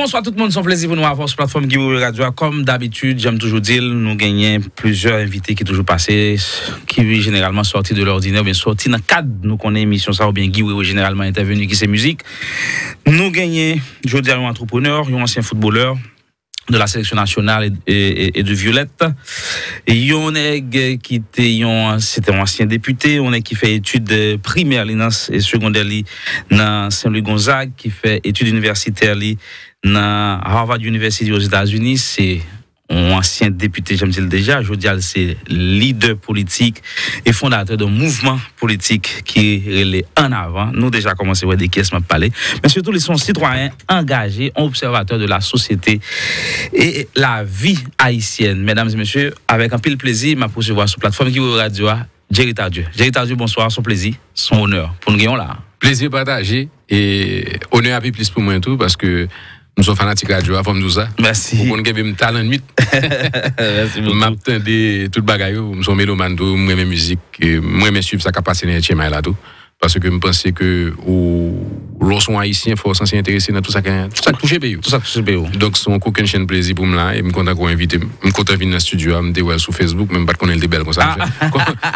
Bonsoir tout le monde, un plaisir pour nous avoir sur la plateforme Guillaume Radio. Comme d'habitude, j'aime toujours dire, nous gagnons plusieurs invités qui toujours passés, qui généralement sortis de l'ordinaire, bien sortis dans le cadre, nous connaissons émission ça, ou bien Guillaume généralement intervenu qui c'est musique. Nous gagnons, je dire, un entrepreneur, un ancien footballeur, de la sélection nationale et, et, et de Violette. a qui était un ancien député, on est qui fait études primaires et secondaires dans Saint-Louis Gonzague, qui fait études universitaires dans Harvard University aux États-Unis, c'est un ancien député, j'aime dire déjà, je c'est leader politique et fondateur d'un mouvement politique qui est en avant. Nous déjà commencé à voir des caisses m'a parlé, mais surtout ils sont citoyens engagés, observateurs de la société et la vie haïtienne. Mesdames et messieurs, avec un pile plaisir, m'a poursuivre sur plateforme qui vous radio. Jerry Tardieu. Jerry Tardieu, bonsoir, son plaisir, son honneur. Pour nous, là. Plaisir partagé et honneur à plus pour moi et tout parce que nous sommes fanatiques radio, avant nous ça. Merci. Vous connaissez mon talent nuit. Merci beaucoup. M'attendais tout bagaille, nous sommes mélomanes, moi mes musique, moi mes suivre ça qui a passé dans Tchema là tout parce que je pensais que lorsqu'on est haïtien, il faut s'en intéresser dans tout ça qui tout ça touche pays. Tout ça touche pays. Donc son aucun chaîne plaisir pour moi. là et me content qu'on invite, me content venir dans le studio, me dévoiler sur Facebook, même pas qu'on est le belle comme ça. Ah.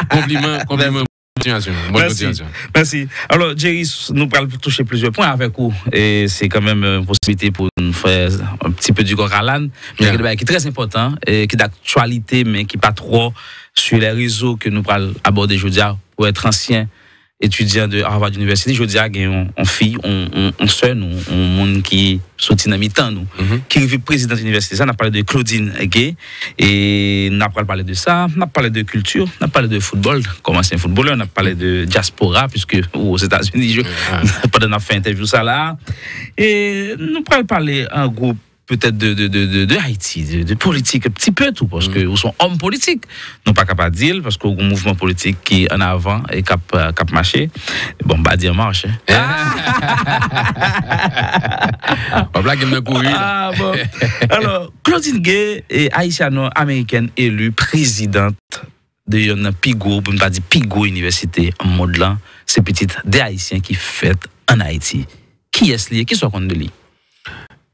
Compliment, compliment. Merci. Merci. Alors, Jerry, nous allons toucher plusieurs points avec vous. Et c'est quand même une possibilité pour nous faire un petit peu du corps à l'âne. qui est très important, et qui est d'actualité, mais qui n'est pas trop sur les réseaux que nous allons aborder aujourd'hui pour être ancien étudiant de Harvard University, je dis à on, fille, on, on, on soeur, nous, monde qui soutient dans mi nous, mhm. qui est président de l'université. Ça, on a parlé de Claudine Gay, et on a parlé de ça, on a parlé de culture, on a parlé de football, comment c'est un footballeur, on a parlé de diaspora, puisque aux États-Unis, je, on a fait interview ça là. Et nous, on a parlé en groupe peut-être de, de, de, de, Haïti, de, politique, un petit peu tout, parce mm. que nous sont hommes politiques. n'ont pas capables de dire, parce qu'il y a un mouvement politique qui est en avant et qui cap marché. Bon, bah, dire marche. Pas blague, me courir. Alors, Claudine Gay est haïtienne américaine élue présidente de yon Pigo, pour ne pas dire Pigo Université, en mode là, c'est petite des Haïtiens qui fêtent en Haïti. Qui est-ce lié? Qui soit contre lui?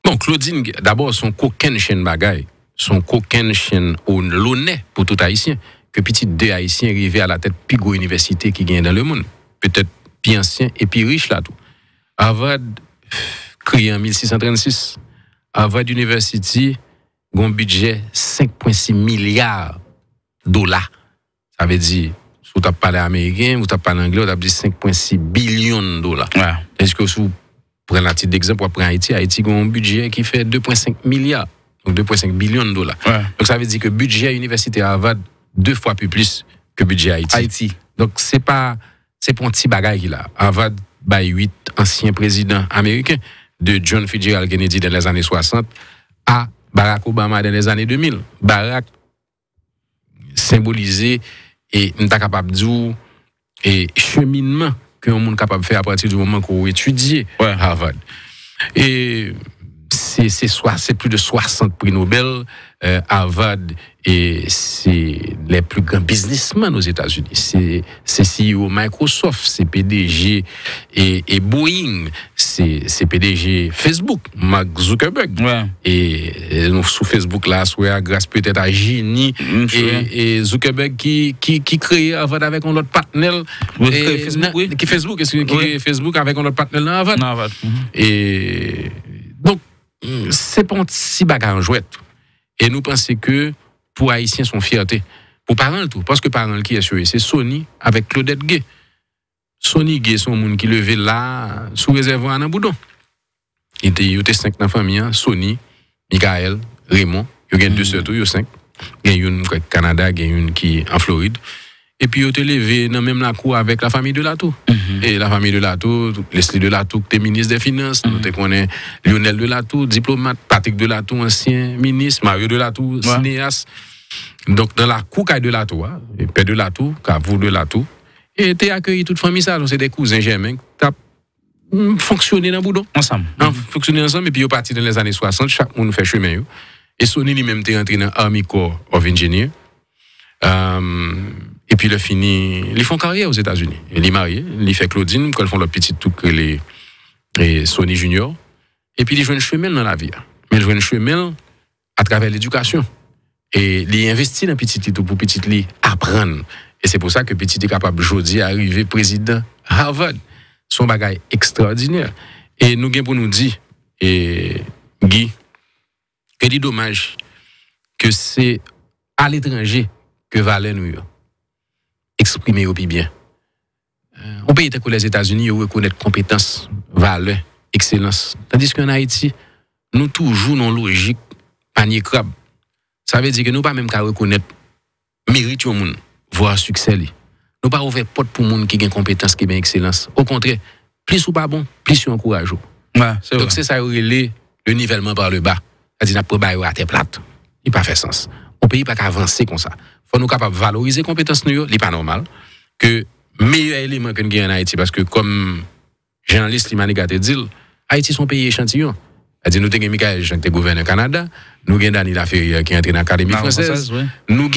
Donc, Claudine, d'abord, son coquin chaîne bagaille, son coquin chaîne, l'honnêt pour tout Haïtien, que petit deux Haïtiens arrivés à la tête plus université qui gagne dans le monde. Peut-être plus ancien et plus riche là tout. Harvard, créé en 1636. Harvard University, un budget 5,6 milliards dollars. Ça veut dire, si vous parlé américain, vous parlé anglais, vous avez dit 5,6 billions de dollars. Est-ce que vous prendre un titre d'exemple, on prend Haïti. Haïti a un budget qui fait 2,5 milliards, donc 2,5 millions de dollars. Donc ça veut dire que le budget université Harvard deux fois plus que le budget Haïti. Haïti. Donc c'est pas c'est pour un petit bagage qu'il a. Harvard by 8, anciens présidents américains de John Fitzgerald Kennedy dans les années 60 à Barack Obama dans les années 2000. Barack symbolisé, et n'est capable de et cheminement que un monde capable de faire à partir du moment qu'on étudie ouais. Harvard. Et c'est c'est plus de 60 prix Nobel euh, et c'est les plus grands businessmen aux États-Unis c'est c'est CEO Microsoft c'est PDG et, Boeing c'est PDG Facebook Mark Zuckerberg et, sous Facebook là soit grâce peut-être à Genie mm, et, Zuckerberg qui qui qui crée avec un autre partenaire Facebook, qui Facebook qui Facebook avec un autre partenaire Harvard, Harvard. Mm-hmm. et Hmm. c'est pas un petit bagarre jouette. Et nous pensons que pour Haïtiens, sont fierté. Pour parents, tout. Parce que parents qui est sûr, c'est Sony avec Claudette Gay. Sony Gay, son monde qui levé là, sous réservoir à Naboudon. boudon. Il était cinq dans la famille, hein. Sony, Michael, Raymond. Il y a deux hmm. sœurs, il y a cinq. Il y a une au Canada, il y a une qui en Floride et puis tu était levé dans même la cour avec la famille de Latour. Mhm. Et la famille de Latour, Leslie de Latour, qui était ministre des Finances, tu -hmm. nous Lionel de Latour, diplomate, Patrick de Latour, ancien ministre, Mario de Latour, cinéaste. Donc dans la cour de Latour, hein, père de Lato, Cavour de Latour, et tu accueilli toute famille ça, c'est des cousins germains, as mm, fonctionné dans Boudon. Ensemble. Hein, fonctionné ensemble, et puis au parti dans les années 60, chaque monde fait chemin. Et Sony lui-même est rentré dans Army Corps of Engineers. Euh, et puis, le fini ils font carrière aux États-Unis. Ils est marié, il fait Claudine, quand ils font leur petit tout que les, Sony Junior. Et puis, ils jouent une chemin dans la vie. Mais ils jouent une chemin à travers l'éducation. Et ils investissent dans petit tout pour petit lit apprendre. Et c'est pour ça que petit est capable aujourd'hui d'arriver président Harvard. Son bagage extraordinaire. Et nous avons pour nous dire, et Guy, que dit dommage que c'est à l'étranger que valait New York exprimer au bien. Au pays tel que les États-Unis, où reconnaître compétence, valeur, excellence. Tandis qu'en Haïti, nous toujours non logique, panier crabe. Ça veut dire que nous pas même qu'à reconnaître mérite au monde, voire succès. Nous Nous pas ouvrir porte pour monde qui a une compétence, qui a une excellence. Au contraire, plus ou pas bon, plus on encourage. Ouais, Donc c'est ça le nivellement par le bas. C'est-à-dire, n'a pas à terre plate. Il pas fait sens. Au pays pas avancer comme ça faut nous capables valoriser compétences, ce n'est pas normal. Que meilleur élément que nous en Haïti, parce que comme journaliste, il a dit, Haïti, son pays échantillon. À dire nous avons Michael Jean qui est gouverneur du Canada, nous avons dani Ferrier qui est euh, entré dans l'Académie française, nous avons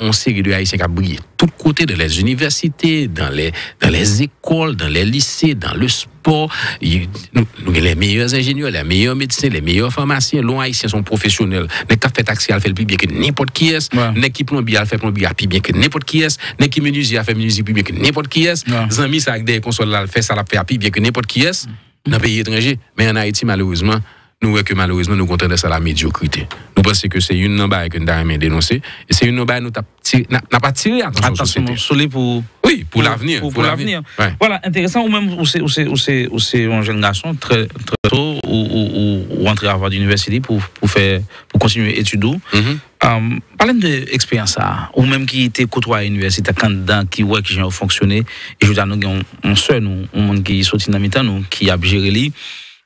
une série de Haïtiens qui ont brillé tout côté, dans les universités, dans les, dans les écoles, dans les lycées, dans le sport. Nous, avons les meilleurs ingénieurs, les meilleurs médecins, les meilleurs pharmaciens. Les Haïtiens sont professionnels. Mais avons fait taxi, font plus bien que n'importe qui est. Les avons fait plombier, fait plombier plus bien que n'importe qui est. les avons fait font fait menuisier plus bien que n'importe qui est. les amis, ça avec des consoles, fait ça, fait plus bien que n'importe qui est. Mm. Dans pays étranger Mais en Haïti, malheureusement, nous voyons que malheureusement, nous ça à la médiocrité. Nous pensons que c'est une non que nous avons dénoncé, et c'est une non qui que nous pas tiré attention. Attention, pour... Oui, pour, l'avenir. Pour, l'avenir. Voilà, intéressant, ou même, ou c'est un jeune garçon, très, très tôt, ou, ou, entrer à l'université pour, pour, faire, pour continuer études. Mm Parlez-nous d'expérience, ou même qui était côtoyé à l'université, candidat, qui voit qui j'ai fonctionné, et je vous dis, nous avons un seul, un monde qui est sorti dans mi temps, qui a géré l'île,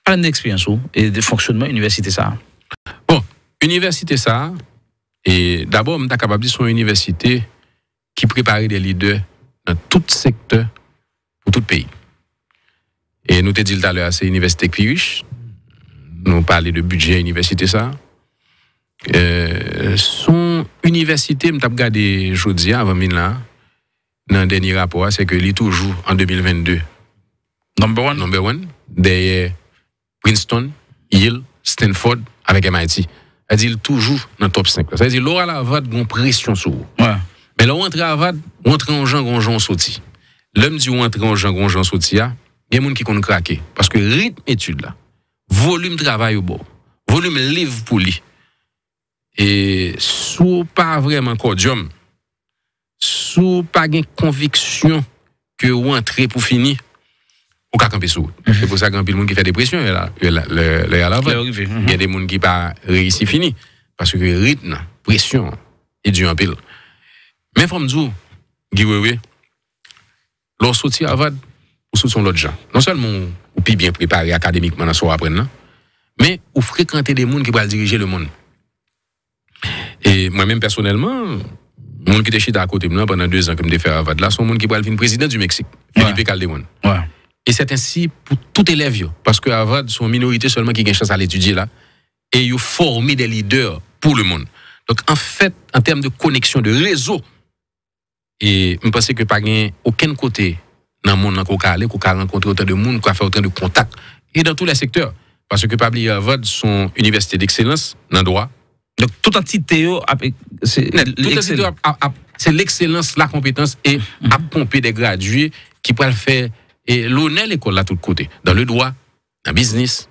an ekspiyansou e de fonksyonmen universite sa. Bon, universite sa, e dabou mta kapabdi son universite ki prepare de lide nan tout sektor ou tout peyi. E nou te dil taler a se universite kpirish, nou pale de budje universite sa. Euh, son universite mta pou gade jodi avan min la, nan deni rapor, se ke li toujou an 2022. Number one. Deye, Winston, Hill, Stenford, avec MIT, ah, a di l toujou nan top 5. A di l oral avad goun presyon sou. Men l wantre avad, wantre an jan goun jan soti. L om di wantre an jan goun jan soti ya, gen moun ki kon krake. Paske ritm etude la, volum travay ou bo, volum liv pou li, e sou pa vreman kodyom, sou pa gen konviksyon ke wantre pou fini, C'est pour ça qu'il y a des gens qui font des pressions Il y a des gens qui pas réussi fini. Parce que le rythme, la pression, est dû en pile. Mais faut me dire, Guy Wewe, lorsque à Avad, ou sous sont gens. Non seulement ou plus bien préparé académiquement dans ce après mais ou fréquenter des gens qui peuvent diriger le monde. Et moi-même, personnellement, les gens qui étaient à côté de moi pendant deux ans, comme des fait Avad, là, sont des gens qui vont devenir président du Mexique, Felipe Calderón. Et c'est ainsi pour tout élève, parce c'est sont minorité seulement qui a une chance à l'étudier là, et ils formé des leaders pour le monde. Donc, en fait, en termes de connexion, de réseau, et je pense que pas aucun côté dans le monde qu'on aller, qu'on rencontrer autant de monde, qu'on fait autant de contacts, et dans tous les secteurs. Parce que Pabli Avod sont université d'excellence dans le droit. Donc, toute entité, c'est l'excellence, la compétence, et à mm-hmm. pomper des gradués qui peuvent faire et est l'école là, tout le côté. Dans le droit, dans le business,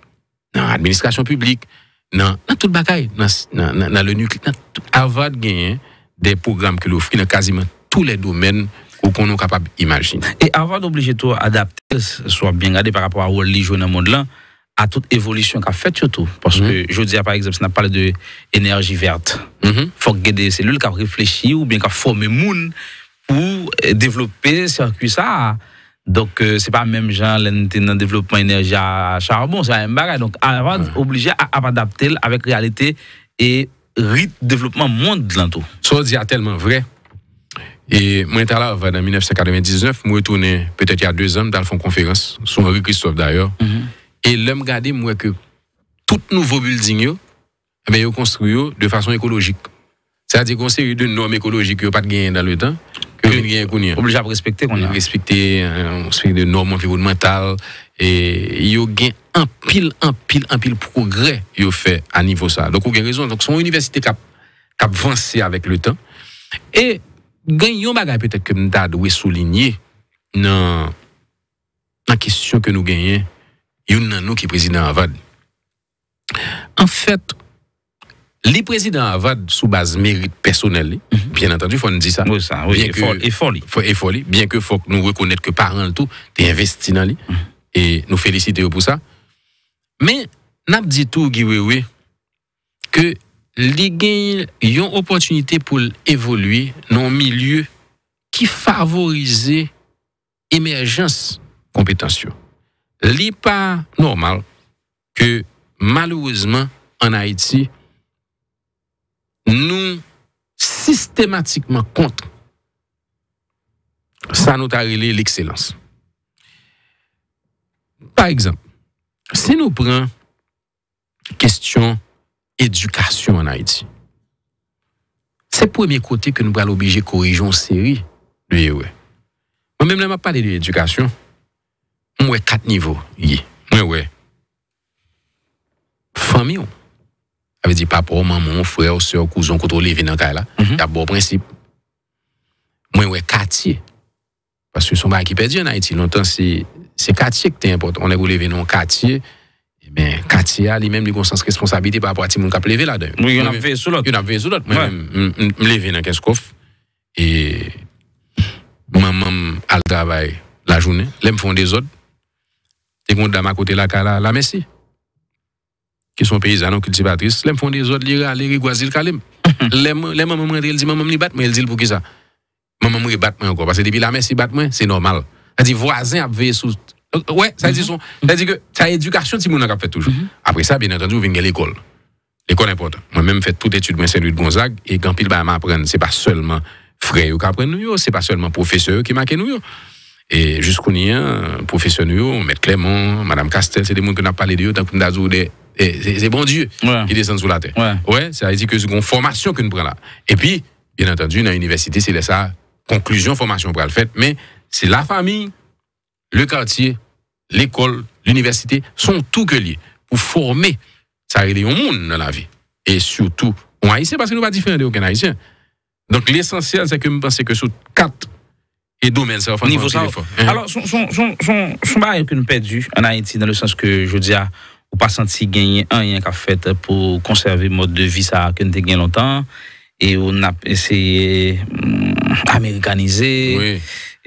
dans l'administration publique, dans, dans tout le bagaille, dans, le nucléaire. Avant de gagner des programmes que offre dans quasiment tous les domaines qu'on est capable d'imaginer. Et avant d'obliger tout à adapter, soit bien regardé par rapport à joue dans le monde là, à toute évolution qu'a faite surtout. Parce que mhm. je dire par exemple, si on parle d'énergie verte, il mhm. faut que des cellules qui réfléchi ou bien qui le monde pour développer ce circuit ça donc, euh, ce n'est pas même genre le développement énergie à charbon, c'est un bagage. Donc, avant, obligé à, adapter avec réalité et rythme développement monde tout. Ça, c'est tellement vrai. Et moi, j'étais là, en 1999, je suis retourné peut-être il y a deux ans, dans le fond conférence, sur Henri Christophe d'ailleurs. Mhm. Et l'homme gardé que tout nouveau building, eh ben, construit de façon écologique. C'est-à-dire qu'on série de normes écologiques qui pas de dans le temps. Que est Obligé à respecter qu'on a. Respecter hein, de normes environnementales. Et il y a un pile, un pile, un pile progrès qui fait à niveau ça. Donc, on a raison. Donc, son université qui a, avancé avec le temps. Et, gagnons bagaille peut-être que nous avons souligner dans la question que nous gagnons. Il y a un nous qui est président Avad. En fait, les présidents avaient sous base mérite personnel, mhm. bien entendu, il faut nous dire ça. Oui, ça, oui, bien et folie. bien que faut nous reconnaître que parents, tout, es investi dans lui. Mhm. Et nous féliciter pour ça. Mais, n'a dit tout, que les gens une opportunité pour évoluer dans un milieu qui favorise émergence compétence. Ce n'est pas normal que, malheureusement, en Haïti, nous systématiquement contre ça nous a l'excellence. Par exemple, si nous prenons question éducation en Haïti, c'est le premier côté que nous allons obliger de corriger une série de Moi-même, je ne parle de l'éducation. Moi, quatre niveaux. Moi, Famille. Ave di papa ou maman ou fre ou se ou kouzon koutou levi nan ka la. Y ap bo prinsip. Mwen we kati. Paswè sou mba ekipedi anay ti. Non tan se kati ek te importan. On e kou levi nan kati. E ben kati a li menm di konsans responsabite pa ap wati moun kap levi la den. Mwen yon ap ve sou lot. Yon ap ve sou lot. Mwen m levi nan keskof. E mwen mwen al davay la jounen. Lem fonde zot. Te kont da m a kote la ka la mesi. qui sont paysans, cultivatrices, les font des autres, les râlent, les goisent, mhm. les Les mamans rentrent, elles disent, maman, les bat, mais elles disent pour qui ça? Maman, les battent encore, parce que depuis la messe, ils battent c'est normal. Elle dit, voisin a veillé sous. Euh, ouais, ça dit mhm. son. Ça dit que, ta éducation, si mon a fait toujours. Mhm. Après ça, bien entendu, vous venez à l'école. L'école est importante. Moi-même, fait toute étude, moi, Saint-Louis de Gonzague, et quand pile, bah, m'apprendre, c'est pas seulement frère qui apprennent nous, c'est pas seulement professeur qui marquent nous. Et jusqu'au nien, hein, professeur nous, Maître Clément, Madame Castel, c'est des gens qui n'ont pas parlé de eux, tant que nous c'est bon Dieu qui descend sur la terre. Ouais, ouais ça veut dire que c'est une formation que nous prenons là. Et puis, bien entendu, dans l'université, c'est ça, conclusion, formation pour le fait, mais c'est la famille, le quartier, l'école, l'université, sont tout que liés pour former, ça relève au monde dans la vie. Et surtout, on haïtien, parce que nous pas différents de aucun haïtien. Donc, l'essentiel, c'est que nous pensons que sur quatre et domaines, ça va niveau ça. Hein? Alors, son, son, son, que nous perdu en Haïti, dans le sens que je dis à ou pas senti gagner un rien qu'à fait pour conserver le mode de vie ça que nous gagné longtemps et on a essayé mm, américaniser oui.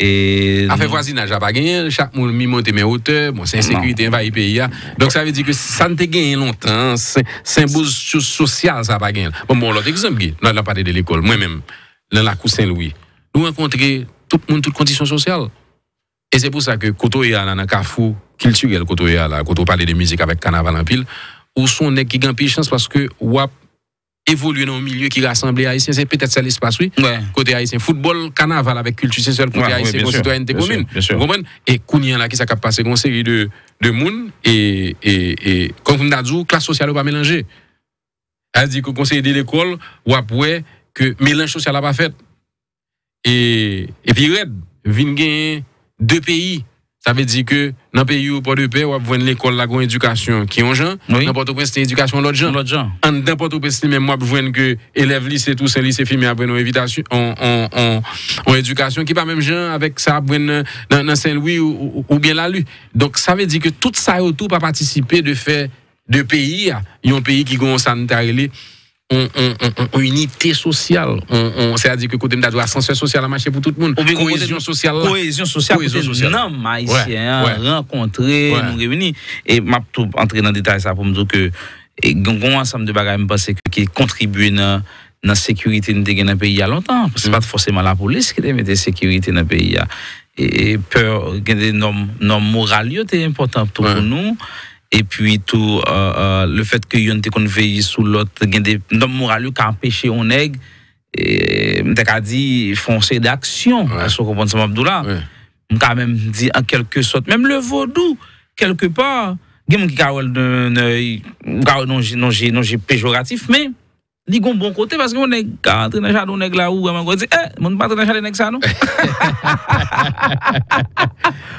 et a fait voisinage pas gagné chaque monde mi monter mes hauteurs bon c'est insécurité y payer. Hein. donc ça veut dire que ça ne gagné longtemps hein. C'est chose social ça pas gagné bon bon l'autre exemple là on a parlé de l'école moi-même dans la cour Saint-Louis nous rencontré tout le monde toutes conditions sociales et c'est pour ça que Koto et dans Carrefour culturel, Koto et Koto parlait de musique avec Carnaval en pile, où sont les qui gagnent chance parce que WAP évoluer dans un milieu qui rassemble Haïtiens, c'est peut-être ça l'espace, oui. Ouais. Côté Haïtien, football, carnaval avec culture, c'est seul côté ouais, Haïtien, oui, citoyenneté commune. Et Kounia, là, qui s'est passé, une série de, de moun, et, et, et, comme on a dit, classe sociale pas mélangée. Elle dit que conseil de l'école, ou ouais que mélange social n'a pas fait. Et, et puis, Red, deux pays. Ça veut dire que dans le pays où pas de paix, on va l'école la grande éducation qui ont gens, oui. dans Port-au-Prince c'est éducation l'autre gens. L'autre gens. En dans Port-au-Prince même moi voir que élève lycée tout c'est lycée filmé après nos invitation en, en en, éducation qui pas même gens avec ça dans, Saint-Louis ou, ou, bien la lue. Donc ça veut dire que tout ça autour pas participer de faire de pays, hein. il y a un pays qui gonçant une unité sociale. C'est-à-dire que côté de l'ascenseur social a marché pour tout le monde. cohésion sociale. Cohésion sociale. Non, haïtien, hein, rencontrer, nous réunir. Et je tout entrer dans le détail ça pour me dire que, un ensemble de bagages, qui contribuent dans la sécurité dans le pays il longtemps. Ce n'est pas forcément la police qui mis la sécurité dans le pays. Et peur, des normes morales, c'est important pour nous et puis tout euh, euh le fait que yon te une veille sous l'autre gen des normes morales qui empêcher on nèg et t'as dit foncer d'action à ce comprendre ça Abdoula on quand même dit en quelque sorte même le vaudou quelque part gen qui carole un œil non non non péjoratif mais li gon bon côté parce que on est quand entre dans jardin nèg là ou on dit eh mon pas dans jardin nèg ça non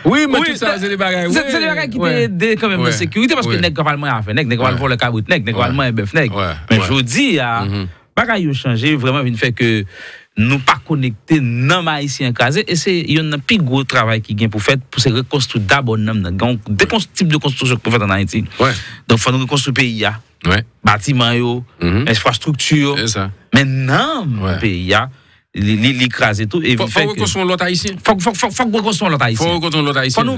oui mais tout ça c'est des bagages c'est des bagarres qui ouais. t'aider quand même ouais. de sécurité parce que nèg quand même a fait nèg nèg va voler le cabot nèg nèg va manger bœuf nèg mais je dis mm-hmm. bagages ont changé vraiment une fait que nous pas connectés non haïtien écrasé et c'est il y a un plus gros travail qui vient pour faire pour se reconstruire d'abord donc des types de construction qu'on fait en Haïti ouais. donc faut nous reconstruire pays ouais. bâtiment yo mhm. infrastructure mais pays tout et faut faut faut faut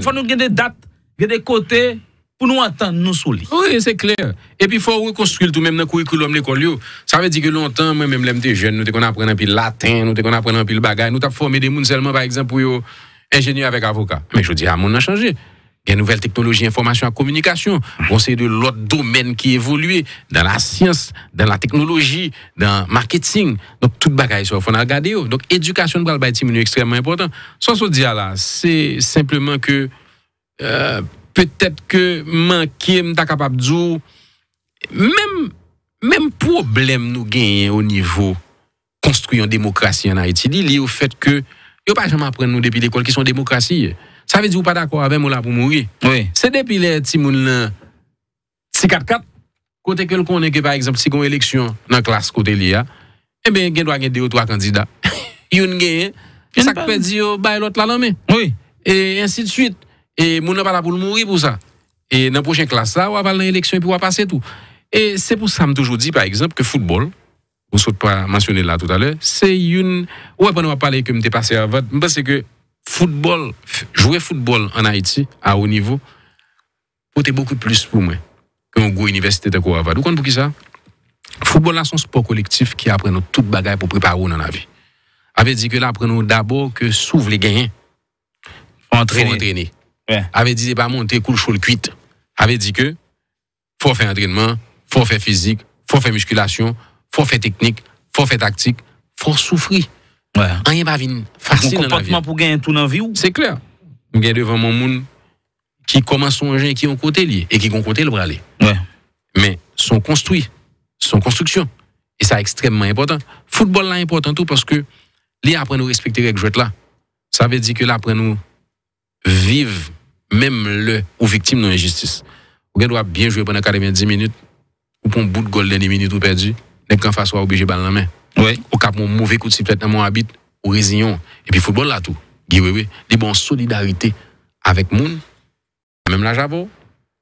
faut nous dates des côtés pour nous attendre nous sous Oui, c'est clair. Et puis, il faut reconstruire tout même dans le curriculum l'école. Ça veut dire que longtemps, moi-même, les jeune, nous avons appris un peu le latin, nous avons appris un peu le bagage, nous avons formé des gens seulement, par exemple, pour ingénieur avec avocat. Mais je dis, le ah, monde a changé. Il y a une nouvelle technologie, information et communication. Bon, c'est de l'autre domaine qui évolue dans la science, dans la technologie, dans le marketing. Donc, tout bagaille, il faut regarder. Donc, éducation de extrêmement important. Sans se dire là, c'est simplement que. Euh, peut-être que manquer m'ta capable dire même même problème nous gagnons au niveau construire une démocratie en Haïti lié au fait que yo pas jamais apprendre nous depuis l'école qui sont démocratie ça veut dire ou pas d'accord avec moi là pour mourir oui. c'est depuis les petits moun là 4 4 côté que le connaît que par exemple si une élection dans classe côté là eh bien il droit a deux ou trois candidats une gagne ça peut dire bah l'autre là la mais oui et ainsi de suite et mon n'a pas là pour mourir pour ça. Et dans la prochaine classe, là, on va parler l'élection et on va passer tout. Et c'est pour ça que je toujours dit, par exemple, que football, vous ne pas mentionner là tout à l'heure, c'est une. Ouais, on va parler que je passé à vote. Je que football, jouer football en Haïti à haut niveau, c'est beaucoup plus pour moi mon goût université de Kouavad. Vous comprenez pour qui ça? Football, c'est un sport collectif qui apprend nous toute bagaille pour préparer dans la vie. avait dit que là, nous d'abord que s'ouvre les gagnants. Entraîner. entraîner avait dit, c'est eh pas ben, monter, cool, chaud, le cuite. Avait dit que, faut faire entraînement, faut faire physique, faut faire musculation, faut faire technique, faut faire tactique, faut souffrir. Ouais. Rien pas venir facile dans pour gagner tout dans la vie C'est clair. Je devant mon monde qui commence son jeu et qui ont côté lié, et qui ont côté le bras Ouais. Mais sont construits, sont construction. Et ça, extrêmement important. Football, là, important tout parce que, les apprennent à respecter les joueurs là. Ça veut dire que là, nous vivre même le ou victime d'une injustice. Vous doit bien jouer pendant 90 minutes, ou pour un bout de goal 10 minutes ou perdu, les qu'en face soit obligé de balle la main. Oui. Au cap, mon mauvais coup de sifflet dans mon habit, ou résignon. Et puis, football là tout. oui. les bon solidarité avec moun, même la javo,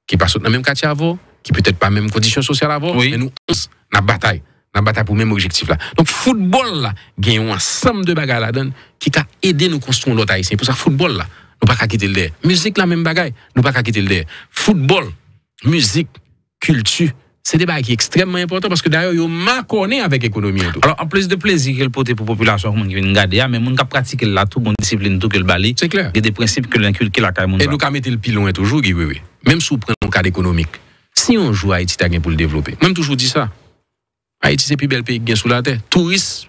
qui passe dans le même quartier avant, qui peut-être pas même condition sociale avant, oui. mais nous, on la bataille. La bataille pour le même objectif là. Donc, football là, gagne un ensemble de bagarres qui a aidé nous construire l'autre haïtien. Pour ça, football là, nous pas qu'à quitter le Musique la même bagaille, nous pas qu'à quitter le Football, musique, culture, c'est des bagages qui sont extrêmement importants parce que d'ailleurs, ils ont connaît avec l'économie. Alors, en plus de plaisir qu'elle porte pour la population qui vient regarder, mais on pratiquer là tout, on discipline tout, que le balai. C'est clair. Il y a des principes que l'inculque la caille. Et nous, on mettre le pilon toujours, oui, oui. Même si vous prenez un cadre économique, si on joue à Haïti, pour le développer. Même toujours dit ça. Haïti, c'est le plus bel pays qui est sous la terre. Tourisme,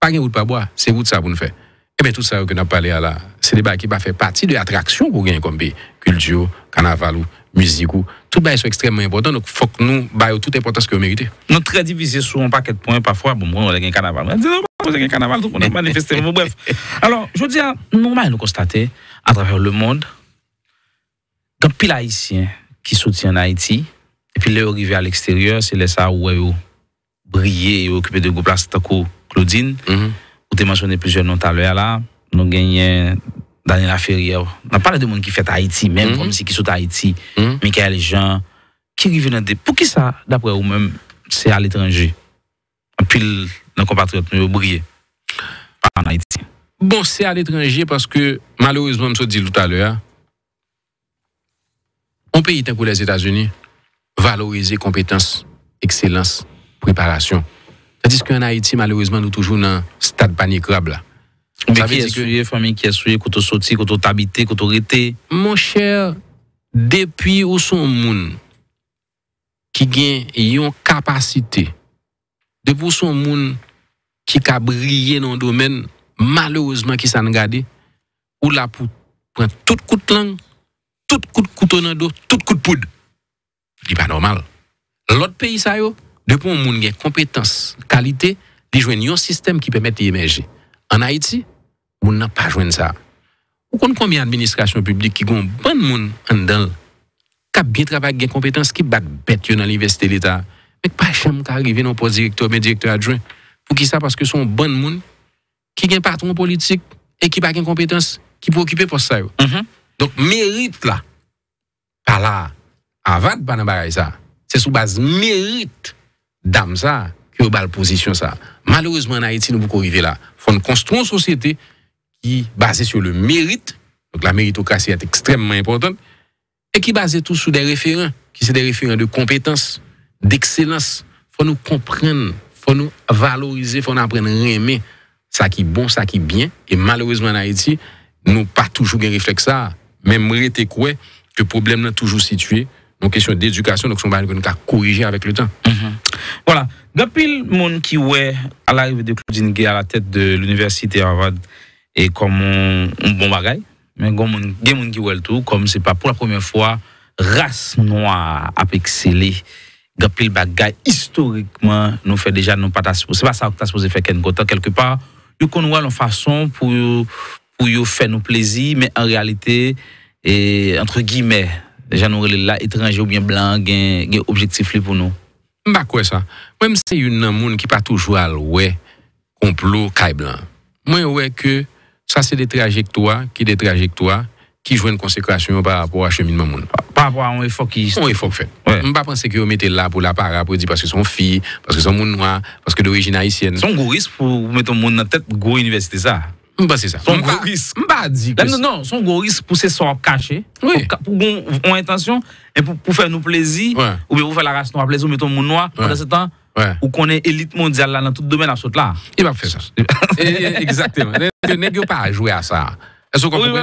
pas de route pas boire. C'est route ça pour nous faire. Et eh bien, tout ça que nous avons parlé là, c'est des bails qui va faire partie de l'attraction pour gagner comme Culture, carnaval, ou musique, tout bail sont extrêmement importants. Donc, il faut que nous baillons toute l'importance que nous méritons. Nous très divisés sur un paquet de points parfois. Bon, on a un carnaval. On a un oh, carnaval, on a manifesté. bref. Alors, je dis, hein, normal, nous constater à travers le monde, quand pile haïtien qui soutient Haïti, et puis les arrivés à l'extérieur, c'est les ça où ils brillent et occupés de gros places, Claudine. Mm-hmm. Vous avez mentionné plusieurs noms tout à l'heure là. Nous gagné Daniel Ferrier. On a parlé de monde qui fait Haïti, même mhm. comme si qui sont Haïti. mais -hmm. Michael Jean. Qui reviennent Pour qui ça, d'après vous-même, c'est à l'étranger? Puis, nos compatriotes nous brillent. Pas en Haïti. Bon, c'est à l'étranger parce que, malheureusement, je dit tout à l'heure, un pays tant que les États-Unis, valoriser compétences, excellence, préparation. Tandis qu'en Haïti, malheureusement, nous toujours dans stade panique Vous savez, Mais qui a des famille qui est souillée quand on sorti, quand on habité, quand on été. Mon cher, depuis où sont gens qui gagne une capacité, depuis où sont gens qui ont brillé dans le domaine, malheureusement, qui s'en gardé, où là pour prendre tout coup de langue, tout coup de couteau dans le dos, tout coup de poudre. C'est pas normal. L'autre pays, ça y est, depuis on a des compétences, qualité, ils joignent un système qui permet d'émerger. En Haïti, on n'a pas joint ça. Vous comprenez combien d'administrations publiques qui ont bon monde en dedans, qui bien travaillé, des compétences, qui battent bête dans l'université de l'État, mais pas jamais arriver non pas directeur, mais directeur adjoint. Pour qui ça? Parce que sont bon monde qui ont un patron politique et qui ont des compétences, qui peut occuper pour ça. Mhm. Donc, mérite là, là, avant de faire ça, c'est sous base mérite dame ça qui position ça. Malheureusement en Haïti nous pouvons arriver là. Faut construire une société qui basée sur le mérite. Donc la méritocratie est extrêmement importante et qui basée tout sur des référents, qui sont des référents de compétences, d'excellence. Faut nous comprendre, faut nous valoriser, faut nous apprendre à aimer ça qui est bon, ça qui est bien et malheureusement en Haïti nous pas toujours un réflexe ça. Même rester que le problème est toujours situé donc, question d'éducation, donc son va corriger avec le temps. Mhm. Voilà. Depuis le monde qui ouais à l'arrivée de Claudine Gay à la tête de l'université Harvard et comme un, bon bagaille, mais il y a qui ouais tout, comme c'est pas pour la première fois, race noire a excellé. Depuis le bagaille, historiquement, nous fait déjà, nous pas C'est pas ça que tu as supposé faire quelque part. Nous connaissons une façon pour, pour faire nos plaisirs, mais en réalité, et, entre guillemets, Deja nou rele la etranje ou bien blan gen objektif li pou nou. Mba kwe sa. Mwen mse yon nan moun ki pa toujou alwe komplo kay blan. Mwen wè ke sa se de trajektoa ki de trajektoa ki jwen konsekrasyon par rapport a cheminman moun. Par rapport a onwe fokist. Onwe fok fè. Mba pense ki yo mette la pou la para pou di paske son fi, paske son moun noa, paske d'origin haisyen. Son gwo risp pou mette moun nan tèt gwo universite sa. Mba c'est ça. Son gwo risque, Mba Non, son se son Oui. Pou goun intasyon, pour faire nous plaisir, ou vous la race nou plaisir, ou meton moun noa, an temps se ou élite tout domaine ap sot la. il bak fè sa. Exactement. Nèk yo ça. a jwè a sa. à kon Yo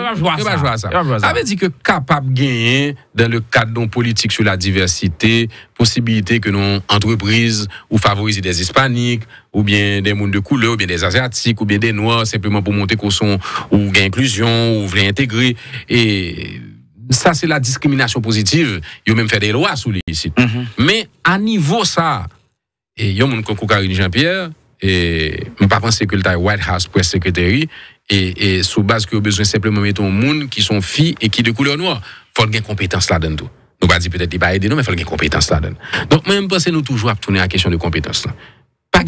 pa jwè a le politique sur la diversité, possibilité que nos entreprises ou favorize des hispaniques ou bien des mondes de couleur, ou bien des Asiatiques, ou bien des Noirs, simplement pour monter qu'on sont ou gain inclusion, ou bien intégrer. Et ça, c'est la discrimination positive. Ils ont même fait des lois sur les sites. Mais à niveau ça, et il y a mon concours Karine Jean-Pierre, et je pas penser que le White House press secretary, et, et sous base que besoin simplement mettre un monde qui sont filles et qui de couleur noire. il Faut des compétences là-dedans tout. Nous pas dire peut-être qu'il pas aider nous, mais faut gain compétence là-dedans. Donc, même que nous toujours à tourner à la question de compétence là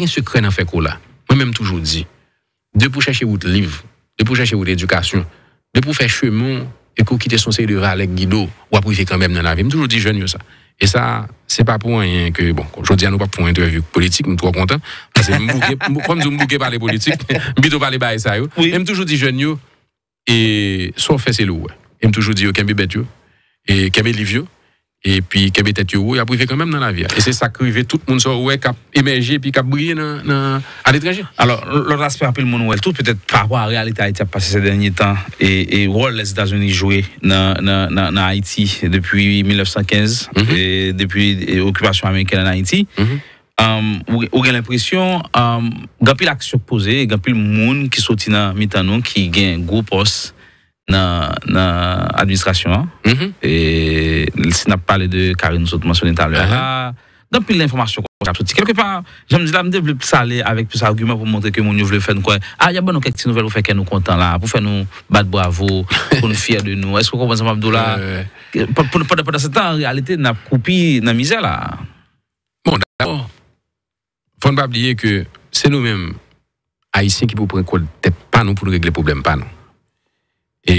secret sekre nan fek fait là moi-même toujours dit de pour chercher votre livre de pour chercher votre éducation, de pour faire chemin et qu'on quitte son de avec Guido, ou après quand même dans la vie. Je toujours dit jeune ça. Et ça, c'est pas pour rien que, bon, je dis pas pour une interview politique, nous trop content, parce que comme je par les politiques, je ne parler de ça. Oui. Et je toujours dit jeune, et soit fait c'est lourd. je toujours dit, et qu'est-ce E pi kebe tet yo yo, ya brive kemem nan la via. E se sa krive, tout moun so ouè kap emerje, pi kap brie nan adedreje. Alors, lor asper apil moun ouè, tout petè parwa realite Haiti ap pase se denye tan, e rol les Etats-Unis jouè nan Haiti depi 1915, depi okupasyon Ameriken nan Haiti, ou gen l'impression, um, gampil akso pose, gampil moun ki soti nan mitanon, ki gen goupos, dans l'administration. Mm Et si n'a parlé de Karine, nous avons mentionné tout à l'heure. Uh-huh. Euh, Donc, pile l'information Quelque part, j'aime là, je plus ça avec plus d'arguments pour montrer que mon Dieu fait faire quoi. Ah, il y a bon, quelques nouvelles pour faire nous content là, pour faire nous battre bravo, pour nous fier de nous. Est-ce que Pour ne pas Pendant ce temps, en réalité, on a coupé la misère là. Bon, d'abord, il ne faut pas oublier que c'est nous-mêmes, Haïtiens, qui pouvons prendre pas nous pour régler le problème, pas nous. E,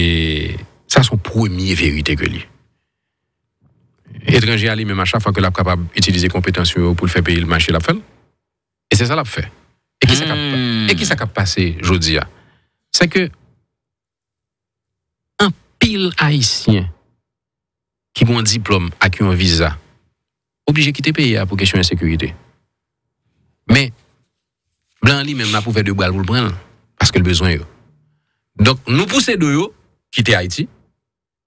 Et ça, la première vérité que lui. Étranger à lui, même à chaque fois que l'a capable d'utiliser compétences pour le faire payer le marché, l'a fait. Et c'est ça l'a fait. Hmm. Et qui mmh. ça passé, je c'est que un pile haïtien qui a un diplôme, à qui un visa, obligé de quitter le pays pour question de sécurité. Mais, blanc lui-même n'a pas fait de bras pour le prendre, parce que le besoin Donc, nous poussons de eux, quitter Haïti.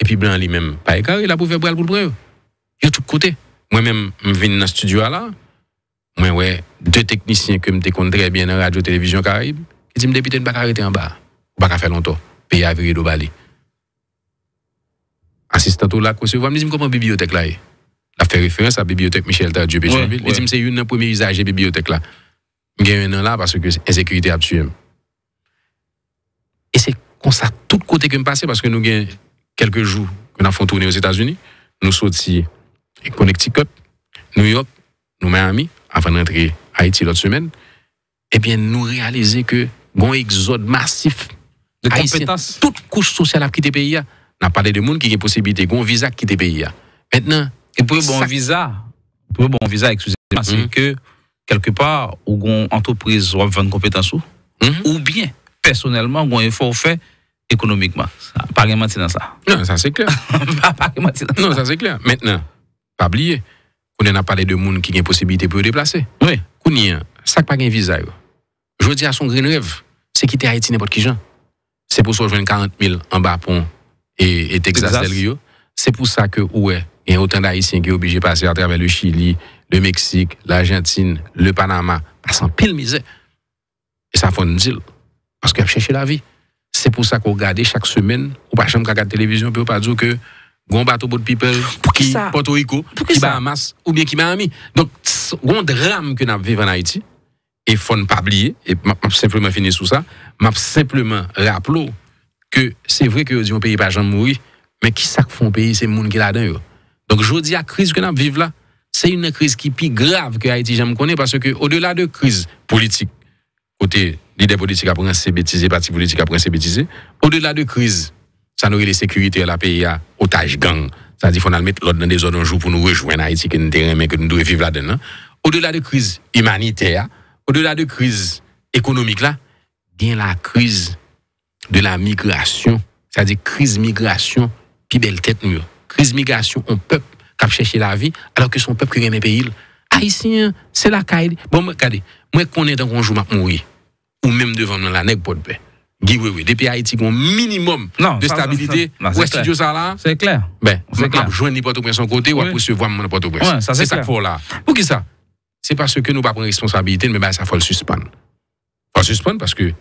Et puis blanc lui-même, pas écarté, il a pour faire pour le Il y a tout côté. Moi-même, je viens dans le studio là. Moi, ouais, deux techniciens que je connais très bien dans la radio télévision Caraïbe, qui disent, député, ne pas arrêter en bas. Ne pas faire longtemps. Pays à virer d'Obali. Assistant au lac, je me dis, comment bibliothèque là a fait référence à la bibliothèque Michel Tardieu Pétionville. Il dit, c'est une des premiers usagers de bibliothèque là. Je un an là parce que l'insécurité a tué. Et c'est on ça, tout côté qui me passe, parce que nous avons quelques jours que nous avons tourné aux États-Unis, nous sortis Connecticut, New York, nous Miami, avant d'entrer à Haïti l'autre semaine, Et eh bien, nous réalisons que bon exode massif de compétences. Toute couche sociale a quitté le pays. n'a parlé de monde qui a possibilité, de visa qui le pays. Maintenant. Et pour un bon visa, pour bon visa, excusez-moi, c'est mhm. que quelque part, ou une entreprise ou vendre compétences mhm. ou bien personnellement, un effort fait économiquement. Pas mentir dans ça. Non, ça c'est clair. pas Non, ça c'est clair. Maintenant, pas oublier, on a parlé de monde qui a possibilité pour déplacer. Oui. Vous y a, ça pas un visa. Je dis à son grand rêve, c'est quitter Haïti n'importe qui C'est pour ça que 40 000 en bas pont et, et Texas C'est pour ça que, ouais, il y a autant d'Haïtiens qui sont obligés de passer à travers le Chili, le Mexique, l'Argentine, le Panama, passant pile misère. Et ça fait une île parce qu'elle cherché la vie. C'est pour ça qu'on regarde chaque semaine, ou pas on la télévision, puis pas dire que grand bateau de people qui Porto Rico, qui Bahamas ou bien qui Miami. Donc grand drame que nous vivons en Haïti et faut ne pas oublier et m'a simplement finir sur ça, m'a simplement rappeler que c'est vrai que dit un pays pas jamais mourir, mais qui ça font pays c'est monde qui là-dedans. Donc je dis la crise que nous vivons là, c'est une crise qui est plus grave que Haïti jamais connaît parce que au-delà de crise politique côté L'idée politique a pris ses le parti politique a pris un bêtises. Au-delà de crise, ça nourrit les sécurité de la pays à otage gang. Ça dire qu'on faut mettre l'ordre dans des zones un jour pour nous rejoindre Haïti, que nous terrain, que nous devons vivre là-dedans. Hein. Au-delà de crise humanitaire, au-delà de crise économique là, a la crise de la migration. C'est-à-dire crise migration, puis belle tête nue. Crise migration, on peuple qui a la vie, alors que son peuple qui aime pays. Haïtien, c'est la caille. Bon, regardez, moi, connais dans je vais mourir ou même devant la neige pour le paix. oui, oui. Depuis Haïti, un minimum de stabilité. Ou est-ce que ça là C'est clair. Ben, on va joindre n'importe où son côté ou à mon n'importe où. C'est ça qu'il faut là. Pour qui ça C'est parce que nous ne pas prendre responsabilité, mais ben, ça faut le suspendre. Faut le suspendre parce que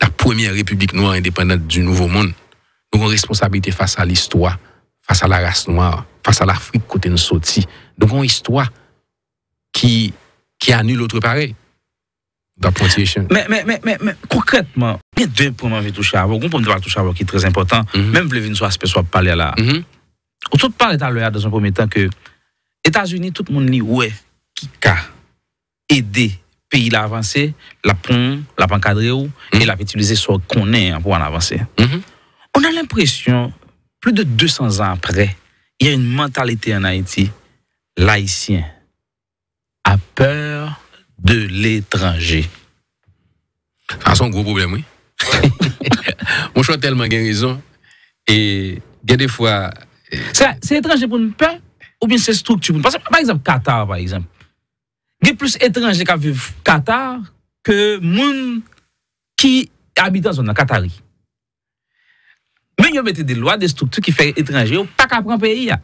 la première république noire indépendante du Nouveau Monde, nous avons responsabilité face à l'histoire, face à la race noire, face à l'Afrique côté nous Donc, Nous avons une histoire qui, qui annule l'autre pareil. Mais, mais, mais, concrètement, il y a deux points que je toucher avant. Un point toucher qui est très important, mm-hmm. même si sur l'aspect soit parler là. Mm-hmm. On tout dans un premier temps que États-Unis, tout le monde dit ouais, qui a aidé le pays à avancer, la pont, la Banque ou, mhm. et l'a utilisé ce qu'on est hein, pour en avancer. Mhm. On a l'impression, plus de 200 ans après, il y a une mentalité en Haïti, l'haïtien a peur de l'étranger. Ça, ah, c'est un gros problème, oui. Moi, je tellement gain raison. Et il y a des fois. Euh, c'est étranger pour nous pas, ou bien c'est structure pour nous. par exemple, Qatar, par exemple. Il y a plus d'étrangers qui vivent Qatar que gens qui habitent dans zone Qatar. Mais il y a des lois, des structures qui font étrangers, pas qu'à prendre pays. Hein.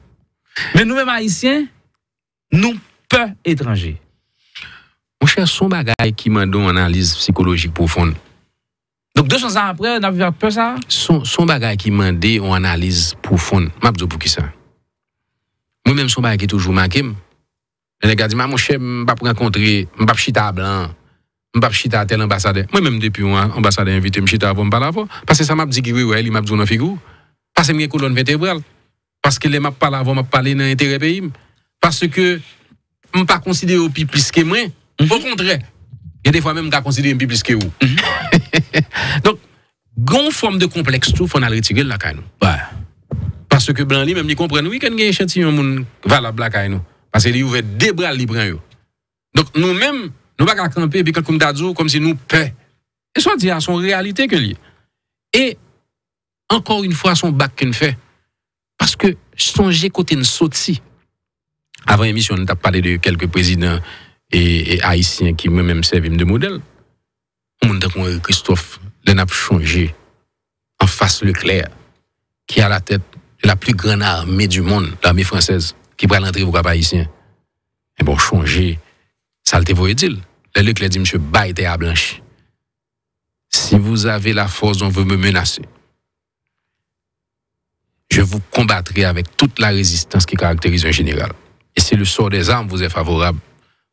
Mais nous-mêmes, haïtiens, nous peu étrangers. Mon cher, son m'a donné une analyse psychologique profonde. Donc 200 ans après, on a vu un peu ça Son, son qui m'a donné une analyse profonde. ne pour qui ça. Moi-même son je pas pas je ma pas suis chita moi chita tel moi, ambassadeur invité, invité, parler, parce que ça Je suis un oui il m'a dit figou. figure. Parce que les m'a pas m'a parlé dans l'intérêt pays parce que pas considéré au plus que moi Mhm. Au contraire, il y a des fois même qu'à considérer peu plus que vous. Donc, grande forme de complexe tout, faut aller retirer la caille Parce que blanc même il comprend. oui quand il y a échantillon qui valable la caille parce qu'il ouvert des bras libres. Donc nous-mêmes, nous ne pas camper puis comme d'adjo comme si nous paix. Et soit dit, à son réalité que lui. Et encore une fois son bac qu'il fait parce que songez côté une sortie. Avant l'émission, on a parlé de quelques présidents et, haïtien qui moi-même servi de modèle. Mon Christophe, n'a changé en face Leclerc, qui a la tête de la plus grande armée du monde, l'armée française, qui prend l'entrée au cap haïtien. Et bon, changer, ça le voyait dire. Leclerc dit, monsieur, baille à blanche. Si vous avez la force dont vous me menacez, je vous combattrai avec toute la résistance qui caractérise un général. Et si le sort des armes vous est favorable,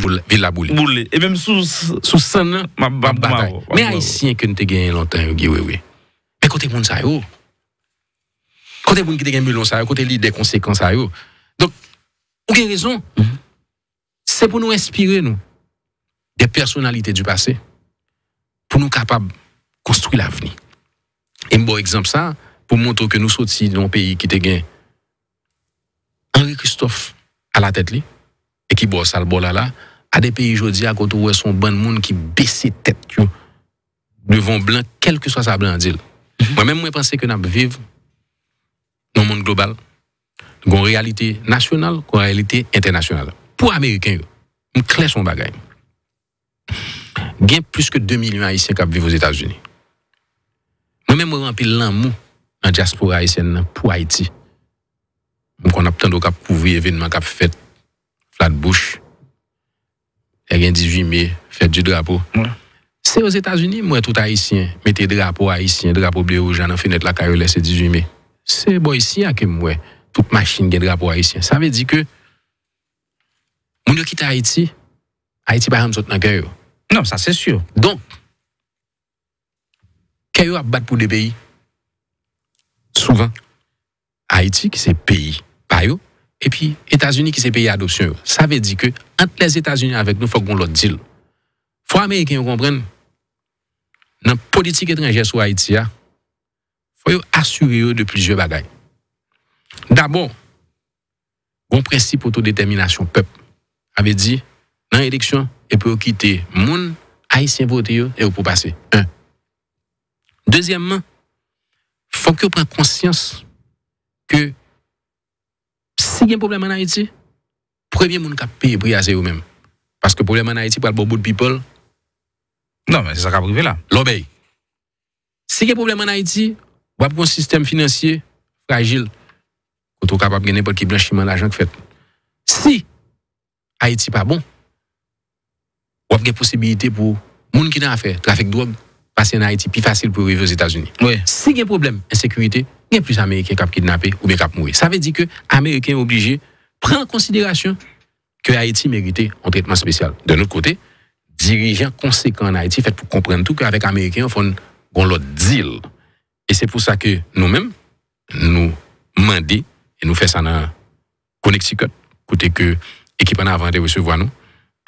Boule, Et même sous, sous scène, ma, babou Mais haïtien que nous gagné longtemps, oui, oui. Mais côté monde, ça, yo. Oh. Côté moun qui a gagné sa ça, côté des conséquences, ça, yo. Oh. Donc, aucune raison. Mhm. C'est pour nous inspirer, nous, des personnalités du passé, pour nous capables de construire l'avenir. Et un bon exemple, ça, pour montrer que nous dans un pays qui te gagné Henri Christophe à la tête, li, et qui boit ça le bol là, A de pe yi jodi a koto wè son ban moun ki bese tet yo, devon blan kelke sa sa blan di l. Mwen mwen mwen pense ke nan ap viv, nan moun global, kon realite nasyonal, kon realite internasyonal. Po Ameriken yo, mwen kles son bagay. Gen plus ke 2 milyon Haitien kap viv wèz Etats-Unis. Mwen mwen mwen anpi lan moun, an diaspora Haitien nan pou Haiti. Mwen kon ap tendo kap kouvri evènman kap fet, flatbush, y a 18 mai, fête du drapeau. C'est aux États-Unis, moi, tout haïtien, mettez drapeau haïtien, drapeau bleu rouge, fait fenêtre la carrière, c'est 18 mai. C'est bon ici, que moi, toute machine qui a drapeau haïtien. Ça veut dire que, mon qui quitte Haïti, Haïti, par exemple, dans Non, ça, c'est sûr. Donc, quand a battu pour des pays. Souvent, Haïti, qui c'est pays. Pas Et pi, Etats-Unis ki se peye adosyon yo. Sa ve di ke, ant les Etats-Unis avek nou fok bon lot dil. Fwa Ameriken yo kompren, nan politik etranger sou Haiti ya, fwa yo asur yo de plizye bagay. Dabo, bon presip otodeterminasyon pep, ave di, nan elektyon, e pe yo kite moun, Haitien vote yo, e yo pou pase. Un. Dezyemman, fok yo pren konsyans ke si il y a un problème en Haïti, premier monde qui a payé prix, c'est eux même Parce que le problème en Haïti, pour le beaucoup de people. Non, mais c'est ça qui a privé là. L'obéi. Si il y a un problème en Haïti, on a un système financier fragile. Quand on est capable de gagner n'importe qui blanchiment d'argent que fait. Si Haïti pas bon, y a une possibilité pour les gens qui ont affaire, trafic de drogue. C'est en Haïti plus facile pour vivre aux États-Unis. Oui. Si il y a un problème sécurité, il n'y a plus d'Américains qui kidnappés ou bien qui mourir. Ça veut dire que Américains obligés prennent en considération que Haïti méritait un traitement spécial. De notre côté, dirigeants conséquents en Haïti fait pour comprendre tout qu'avec Américains, on fait l'autre deal. Et c'est pour ça que nous-mêmes, nous demandons, et nous faisons ça dans Connecticut, côté que l'équipe en avant de recevoir nous,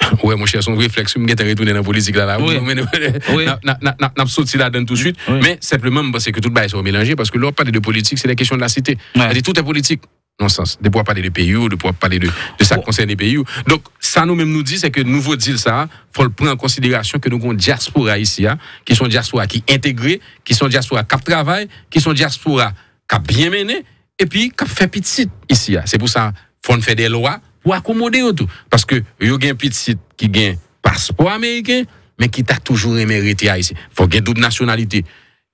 Ouais, mon cher, son réflexe, me suis retourné dans la politique là. là. Oui. oui. N'a sauté là-dedans tout de suite. Mais simplement, parce que tout le bail est mélangé parce que l'on parle de politique, c'est la question de la cité. Ouais. Tout est politique. Non sens. De pas parler de pays ou de pouvoir parler de, de ça qui oh. concerne les pays. Donc, ça nous-mêmes nous dit, c'est que nouveau deal, ça, faut le prendre en considération que nous avons diaspora ici, hein, qui sont diaspora qui intégrés, qui sont diaspora qui travaillent, qui sont diaspora qui bien mené. et puis qui fait petite ici. Hein. C'est pour ça faut faire des lois, pour accommoder tout. Parce que yo gen petit qui un passeport américain, mais qui t'a toujours à Haïti. Faut gen double nationalité.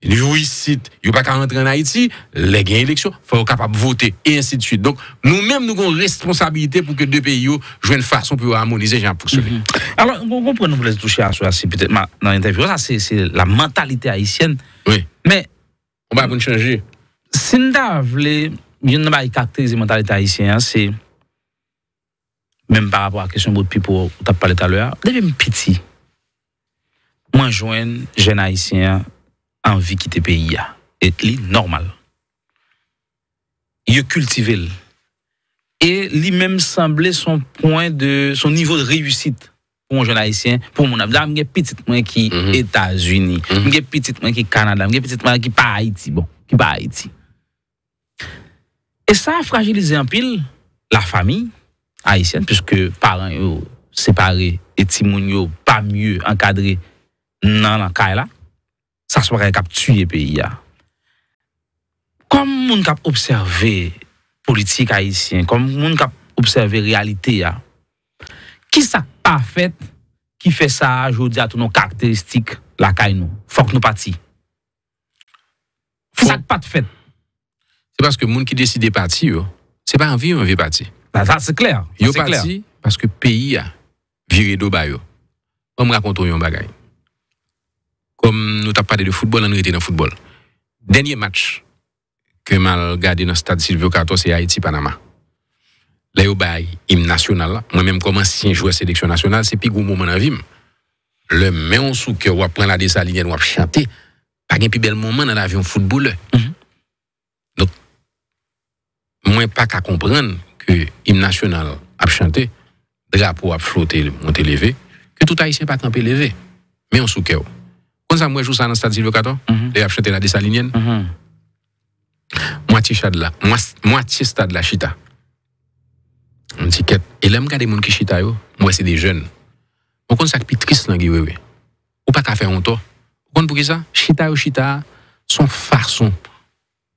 Yo ici, yo pas qu'à rentrer en Haïti, les une élection, faut capable de voter et ainsi de suite. Donc nous-mêmes nous avons responsabilité pour que deux pays jouent une façon pour harmoniser gens pour mhm. Alors on comprenez nous toucher à ça, peut-être dans l'interview ça c'est la mentalité haïtienne. Oui. Mais on va vous changer. Si nous voulons, de la mentalité haïtienne, hein, c'est même par rapport à la question de Pipo, tu as parlé tout à l'heure, depuis petit, moi, jeune, jeune haïtien, envie vie quitter le pays. Et c'est normal. Il cultivé. Et lui-même semblait son point de, son niveau de réussite pour un jeune haïtien, pour mon avis. Là, je petit moins qui mm -hmm. États-Unis, j'ai mm -hmm. petit moins qui Canada, j'ai petit moins qui pas Haïti. Bon, qui pas Haïti. Et ça a fragilisé en pile la famille, Aisyen, piske paran yo separe eti moun yo pa mye ankadre nan lankay la, sa sware kap tuye pe ya. Kom moun kap observe politik aisyen, kom moun kap observe realite ya, ki sak pa fet ki fe sa jodi a tou nou karakteristik lankay nou, fok nou pati. Sak pa te fet. Se paske moun ki deside pati yo, se pa anvi anvi pati. Bah, ça, c'est clair. Yo parti parce que pays a viré deux bas. On me raconte un Comme nous avons parlé de football, on était dans le football. Dernier match que mal regardé dans le stade Silvio Cato, c'est Haïti-Panama. Là, y a hymne national. Moi-même, comme ancien joueur sélection nationale, c'est plus gros moment dans la vie. Le même sous que on prend la dessaline, on chanter. Pas un plus bel moment dans l'avion football. Mm -hmm. Donc, moi, pas qu'à comprendre que l'hymne national a chanté, drapeau a flotté, monté levé, que tout haïtien pas campé levé. Mais on souke. Quand ça, moi, joué ça dans le stade 14, il a chanté la dessalinienne. Moitié stade là, moitié stade la chita. On dit que, et l'homme qui a les gens qui chita, moi, c'est des jeunes. On compte ça qui triste dans le Ou pas qu'à faire un tour. On compte pour ça? Chita ou chita, son façon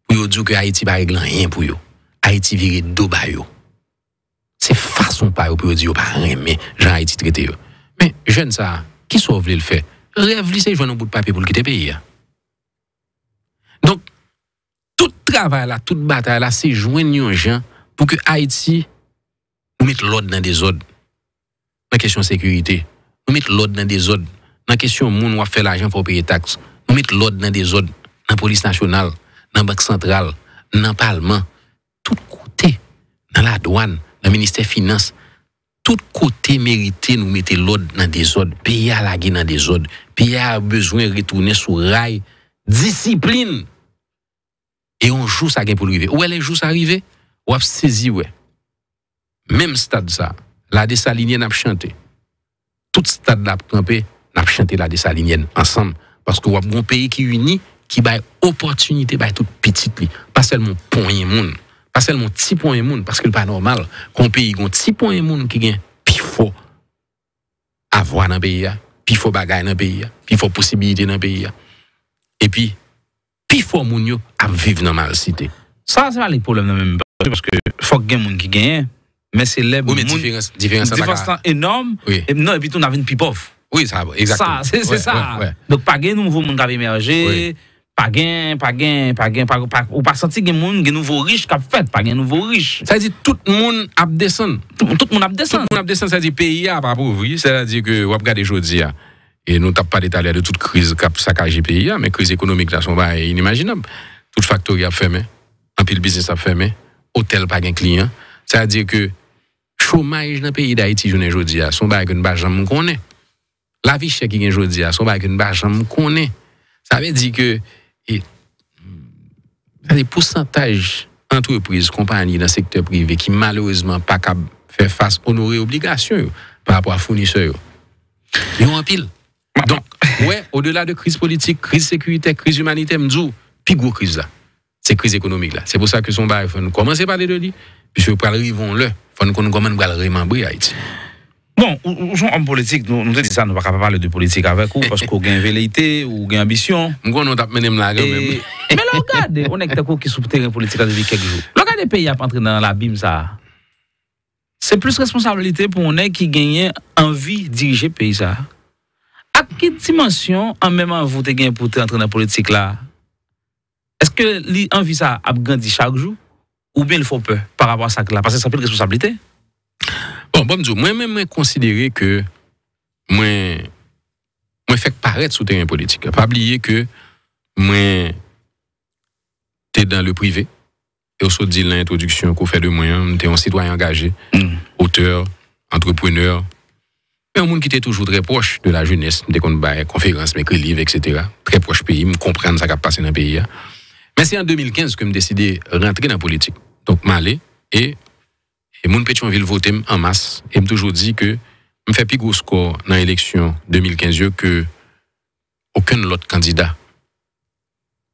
pour dire que Haïti n'a rien pour eux. Haïti vire deux Oh, pas pa peut pour dire pas mais Jean Haïti traité mais jeune ça qui sauve le fait rêve joindre un bout de papier pour quitter le pays hein. donc tout travail là toute bataille là c'est joindre un gens pour que Haïti mette l'ordre dans des ordres dans question sécurité nous mette l'ordre dans des ordres dans question de ou faire l'argent pour payer taxes nous mette l'ordre dans des ordres dans police nationale dans banque centrale dans parlement tout côté dans la douane le ministère des finances tout côté mérité nous mettait l'ordre dans des ordres pays à la dans des ordres pays a besoin de retourner sur rail discipline et on joue ça pour arriver où est joue ça arrive ou a saisi ouais même stade ça la dessalinienne a chanté tout stade là n'a chanté la dessalinienne ensemble parce que on a un pays qui unit qui bail opportunité bail toute petite pas seulement pour un monde pas seulement petit point et monde, parce que pas normal qu'on pays un petit point et monde qui gagne, puis faut avoir dans pays, puis faut bagaille dans pays, puis faut possibilité dans pays. Et puis, puis faut moun yo à vivre dans mal cité. Ça, c'est pas le problème dans même parce que faut ait gagne monde qui gagne, mais c'est les oui, mais différence différence différence énorme. Et non, et puis on a une pipof. Oui, ça exactement. Ça, c'est ça. Donc pas gagne nouveau monde qui va émerger Oui pas gain pas gain pas gain pa, ou pas senti gain monde gain nouveau riche qu'a fait pas gain nouveau riche ça veut dire tout le monde a tout le monde a descend tout le monde a ça veut dire pays a pas pauvre ça veut dire que on regarde aujourd'hui et nous t'as pas d'état de toute crise qu'a saccagé pays a mais crise économique là son va inimaginable toute factory a fermé en business a fermé hôtel pas gain client ça veut dire que chômage dans pays d'Haïti journée aujourd'hui a son bail que ne pas jamais connaît la vie chère qui gain aujourd'hui a son bail que ne pas jamais ça veut dire que et hmm, les pourcentages entreprises, compagnies dans le secteur privé qui malheureusement pas capable faire face honorer obligations par rapport à fournisseurs. Ils ont un pile. Bah, Donc, ouais, au-delà de crise politique, crise sécuritaire, crise humanitaire, nous plus gros crise là. C'est crise économique là. C'est pour ça que son bail, faut commencer par les deux Puisque nous arriver, on le, faut nous commencer à le remembrer Haïti. Bon, ou politique, nous te disons ça, nous ne pouvons pas parler de politique avec vous, parce qu'on a une véléité, une ambition. Je ne sais pas si vous avez une véléité. Mais regardez, on est qui est sous-terré politique depuis quelques jours. Regardez, pays a pas entré dans l'abîme, ça. C'est plus responsabilité pour est qui a envie de diriger le pays, ça. À quelle dimension vous avez envie de faire entrer dans la politique? Est-ce que l'envie a grandi chaque jour? Ou bien il faut peu par rapport à ça, parce que ça n'a plus de responsabilité? Bon, bon, moi-même, je que moi, moi fait paraître sous terrain politique. Pas oublier que moi, t'es dans le privé. Et se dit l'introduction qu'on fait de moi, t'es un citoyen engagé, mm. auteur, entrepreneur. Mais un monde qui était toujours très proche de la jeunesse, dès qu'on conférences, mes livres, etc. Très proche pays, me comprendre ce qui a passé dans le pays. Mais c'est en 2015 que je décidé de rentrer dans la politique. Donc, m'aller et et mon petit ville voter en masse. Et m'a toujours dit que me fais plus gros score dans l'élection 2015 que aucun autre candidat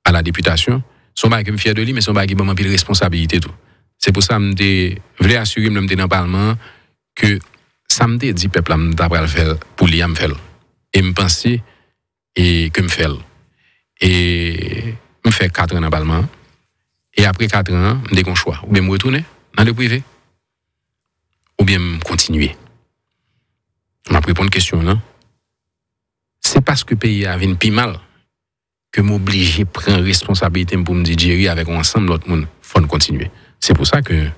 à la députation. Son bagage me fier de lui, mais son pas m'a de responsabilité C'est pour ça que je voulais assurer me dans le Parlement que samedi, dit peuple, je faire pour lui, faire. Et me pense et que me faire. Et me fait 4 ans dans le Parlement. Et après 4 ans, je me choix. Ou bien me retourner dans le privé ou bien continuer On m'a une question là c'est parce que le pays a une pi mal que m'obliger prendre responsabilité pour me digérer avec ensemble l'autre monde faut continuer c'est pour ça que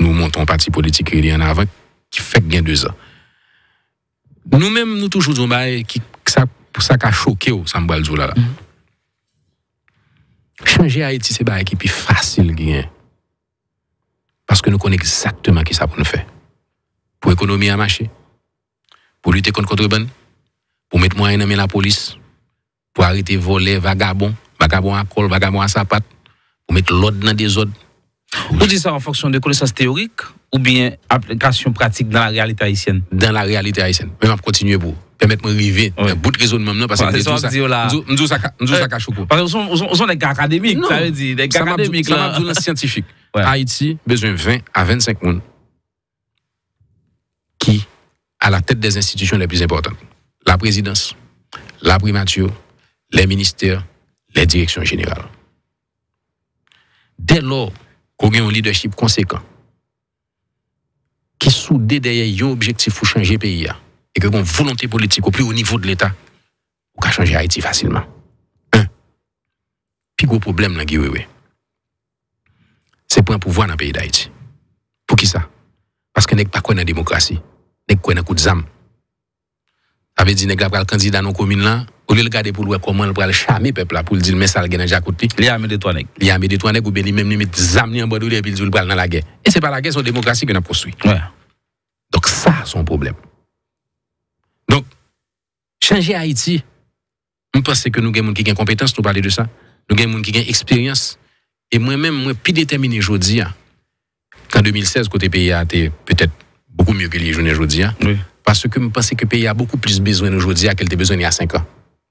nous montons parti politique qui en avant qui fait bien deux ans nous-mêmes nous toujours disons bah, eh, qui ça pour ça a choqué oh, au mm-hmm. changer Haïti c'est pas qui plus facile parce que nous connaissons exactement qui ça pour nous faire pour économiser à marché, pour lutter contre le contrebande, pour mettre moyen dans la police, pour arrêter voler vagabond, vagabond à col, vagabond à sapate, pour mettre l'ordre dans des ordres. Vous dites ça en fonction de connaissances théoriques ou bien application pratique dans la réalité haïtienne Dans la réalité haïtienne. Mais je continuer pour permettre de arriver un bout de raisonnement parce que nous sommes des gars académiques, ça veut dire des gars académiques scientifique. Haïti besoin 20 à 25 personnes qui à la tête des institutions les plus importantes. La présidence, la primature, les ministères, les directions générales. Dès lors qu'on a un leadership conséquent, qui soudé derrière un objectif pour changer le pays, et que une volonté politique au plus haut niveau de l'État, on peut changer Haïti facilement. Un, plus gros problème, c'est pour un pouvoir dans le pays d'Haïti. Pour qui ça? Parce que n'est pas quoi la démocratie nèg kwen coup de zam. Ça veut dire nèg la pral candidat dans commune là, au lieu de pour voir comment le pral charmer peuple là pour dire mais ça le gagne jacoute li. Li amé de toi nèg. Li amé de toi nèg ou bien li même limite zam ni en bord et puis il pral dans la guerre. Et c'est pas la guerre, c'est la démocratie que nous poursuit. Ouais. Donc ça son problème. Donc changer Haïti, On pense que nous gagne des qui gagne compétence nous parler de ça. Nous gagne des qui gagne expérience. Et moi-même, moi, plus déterminé aujourd'hui, qu'en 2016, côté pays a été peut-être beaucoup mieux que les jeunes aujourd'hui. Hein. Parce que je pense que le pays a beaucoup plus besoin aujourd'hui qu'il était besoin il y a 5 ans.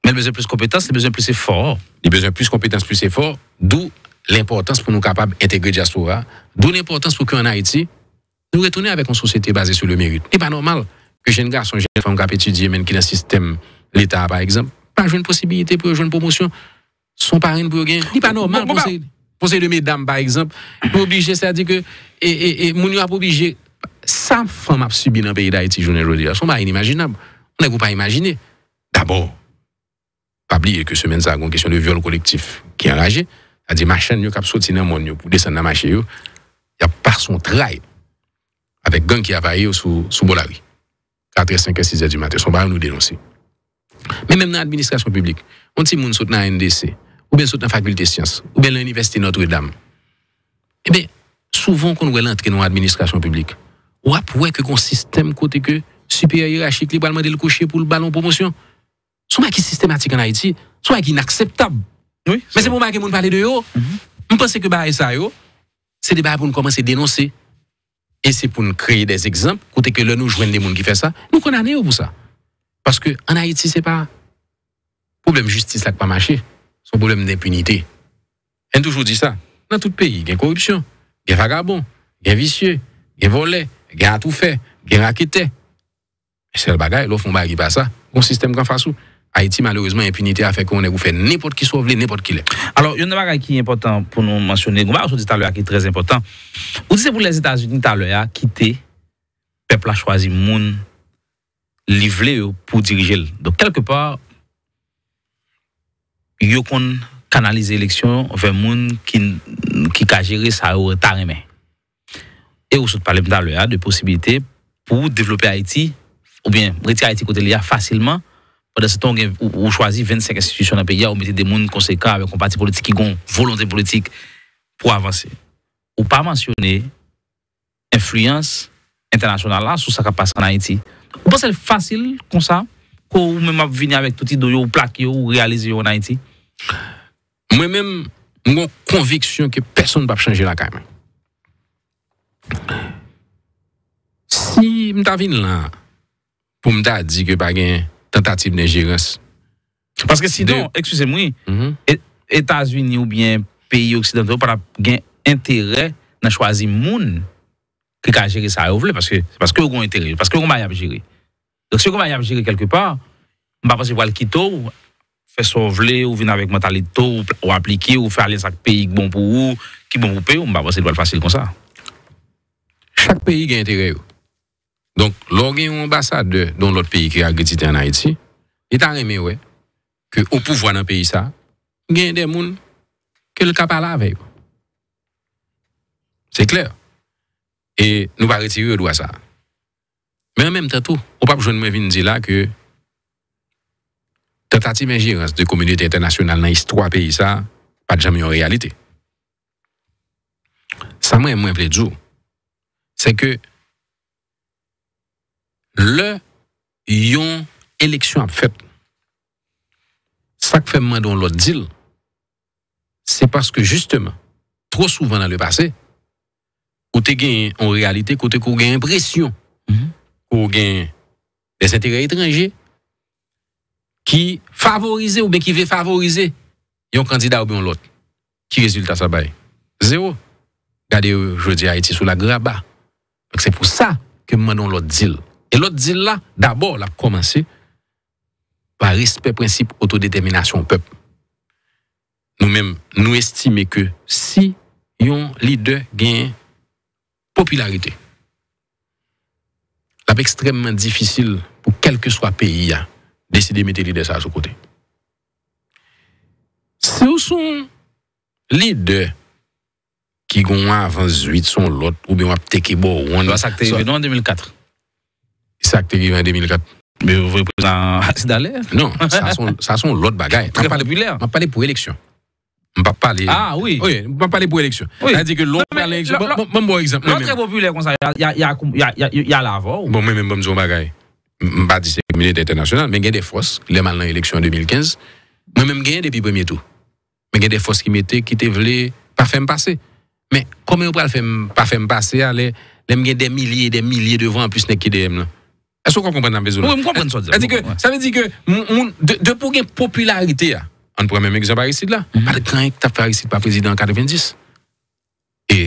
Mais a besoin plus de compétences, a besoin plus fort a besoin plus de compétences, plus fort D'où l'importance pour nous capables d'intégrer diaspora. D'où l'importance pour qu'en Haïti, nous retournions avec une société basée sur le mérite. Ce n'est pas normal que jeunes garçons, jeunes femmes qui étudier, même qui dans le système l'État, par exemple, pas une possibilité pour une promotion, son parrain pour gagner. Ce n'est pas normal. Bon, conseil de pour ces deux mesdames, par exemple, pour obliger, c'est-à-dire que, et, et, et, mon obligé ça femme a subi dans le pays d'Haïti journée aujourd'hui, sont pas inimaginable. On n'a pas imaginer. D'abord, pas oublier que semaine ça a une question de viol collectif qui est enragé, c'est-à-dire yo cap sorti dans monde pour descendre dans marché yo, y a par son travail avec gang qui a vaillé sous sous Bolari. 4 5 6 heures du matin, son bail nous dénoncer. Mais même dans l'administration publique, on dit moun sont dans NDC ou bien saute dans faculté sciences ou bien l'université Notre-Dame. Eh bien, souvent qu'on voit l'entrée dans l'administration publique ou pouvoir que un système côté que supérieur hiérarchique li demander le coucher pour le ballon promotion. n'est qui systématique en Haïti, soit qui inacceptable. Oui. Mais c'est pour moi que mon parler de yo. Je mhm. pense que bah ça yo, c'est des bah pour nous commencer à dénoncer. Et c'est pour nous créer des exemples côté que là nous jouons des gens qui font ça, nous condamnons pour ça. Parce que en Haïti c'est pas problème justice là pas marché, son problème d'impunité. On toujours dit ça. Dans tout pays, il y a corruption, il y a vagabond, il y a vicieux, gen volé, gen a tout fait, gen quitté. C'est le bagage, l'offre on passe, pas ça. Un système qu'en face Haïti, malheureusement, l'impunité a fait qu'on vous fait n'importe qui sauve, n'importe qui l'est. Alors, il y a un bagage qui est important pour nous mentionner, on dit tout à l'heure qui est très important. Vous dites pour les États-Unis tout à l'heure, peuple a choisi monde livré pour diriger. Donc, quelque part, ils ont canalisé l'élection vers moun qui, qui a géré ça au retard et vous parlez de de possibilités pour développer Haïti, ou bien retirer Haïti côté l'IA facilement. Pendant ce temps, vous choisit 25 institutions dans le pays, vous mettre des mondes conséquents avec un parti politique qui a une volonté politique pour avancer. Ou pas mentionner influence internationale sur ce qui passe en Haïti. Vous pensez que c'est facile comme ça, Ou même venir avec tout ce ou plaquer ou réaliser en Haïti? Moi-même, j'ai conviction que personne ne va changer la caméra. Si mta vin la pou mta a di ke bagen tentative ne jirons Paske sinon, eksuse mwen mhm. Etats-Unis ou bien peyi oksidante ou para gen entere na chwazi moun ke ka jiri sa ou vle paske ou kon entere, paske ou kon bayan pe jiri Lek se kon bayan pe jiri kelke pa mba basi wale ki tou fe sou vle ou vina vek mentalito ou apliki ou fe alen sak peyi ki bon pou ou, ki bon pou pe ou mba basi wale fasil kon sa Chaque pays a intérêt. Donc, lorsqu'il y a un ambassadeur dans l'autre pays qui a agrédité en Haïti, il est aimé, ouais, que au pouvoir dans le pays, ça, il y a des gens qui le cap avec. C'est clair. Et nous ne retirer le droit ça. Mais en même temps, tout, on ne peut pas me dire là que tentative d'ingérence de communauté internationale dans l'histoire du pays, ça, pas jamais en réalité. Ça, moi, moi, dire c'est que le yon élection a fait, ça que fait moins dans l'autre deal, c'est parce que justement, trop souvent dans le passé, ou t'es gagné en réalité, côté qu'on gagne pression, qu'on mhm. gagne des intérêts étrangers qui favorisent ou bien qui veulent favoriser un candidat ou bien l'autre. Qui résultat ça Zéro. Regardez, je dis Haïti sous la graba. C'est pour ça que nous l'autre deal. Et l'autre deal là, d'abord, l'a commencé par respect principe autodétermination au peuple. Nous-mêmes, nous estimons que si un leader gagne popularité, c'est extrêmement difficile pour quel que soit le pays à décider de mettre le leader à son côté. Si vous sont leader qui ont avant 8 sont l'autre, ou bien on a peut-être bon. Ça a été en 2004. Ça a été en 2004. Mais vous voulez présent Dalais Non, ça sont, ça sont l'autre bagaille. Très populaire. On parle pour élection. On va parler. Ah oui. Oui, on va parler pour élection. Oui. C'est-à-dire que l'autre à l'élection. Bon, bon exemple. L'autre très populaire comme ça, il y a, y a, y a, y a, y a l'avant. Bon, même même je me dis bagaille. Je pas c'est communauté internationale, mais il y a des forces. Les mal dans l'élection en 2015. Moi-même, j'ai depuis le premier tour. Mais il y a des forces qui m'étaient, qui étaient voulu pas faire me passer. Men, kome ou pral pa fèm pase a le, lem gen de milye, de milye de van, an plus nek idèm la. A sou kon kompren nan bezou la? Mwen kompren sa di. A di ke, sa ve di ke, moun, de pou gen popularite a, an pou remen mèk zè parisit la. Mwen patè kranye ki tap parisit pa prezident en 90. E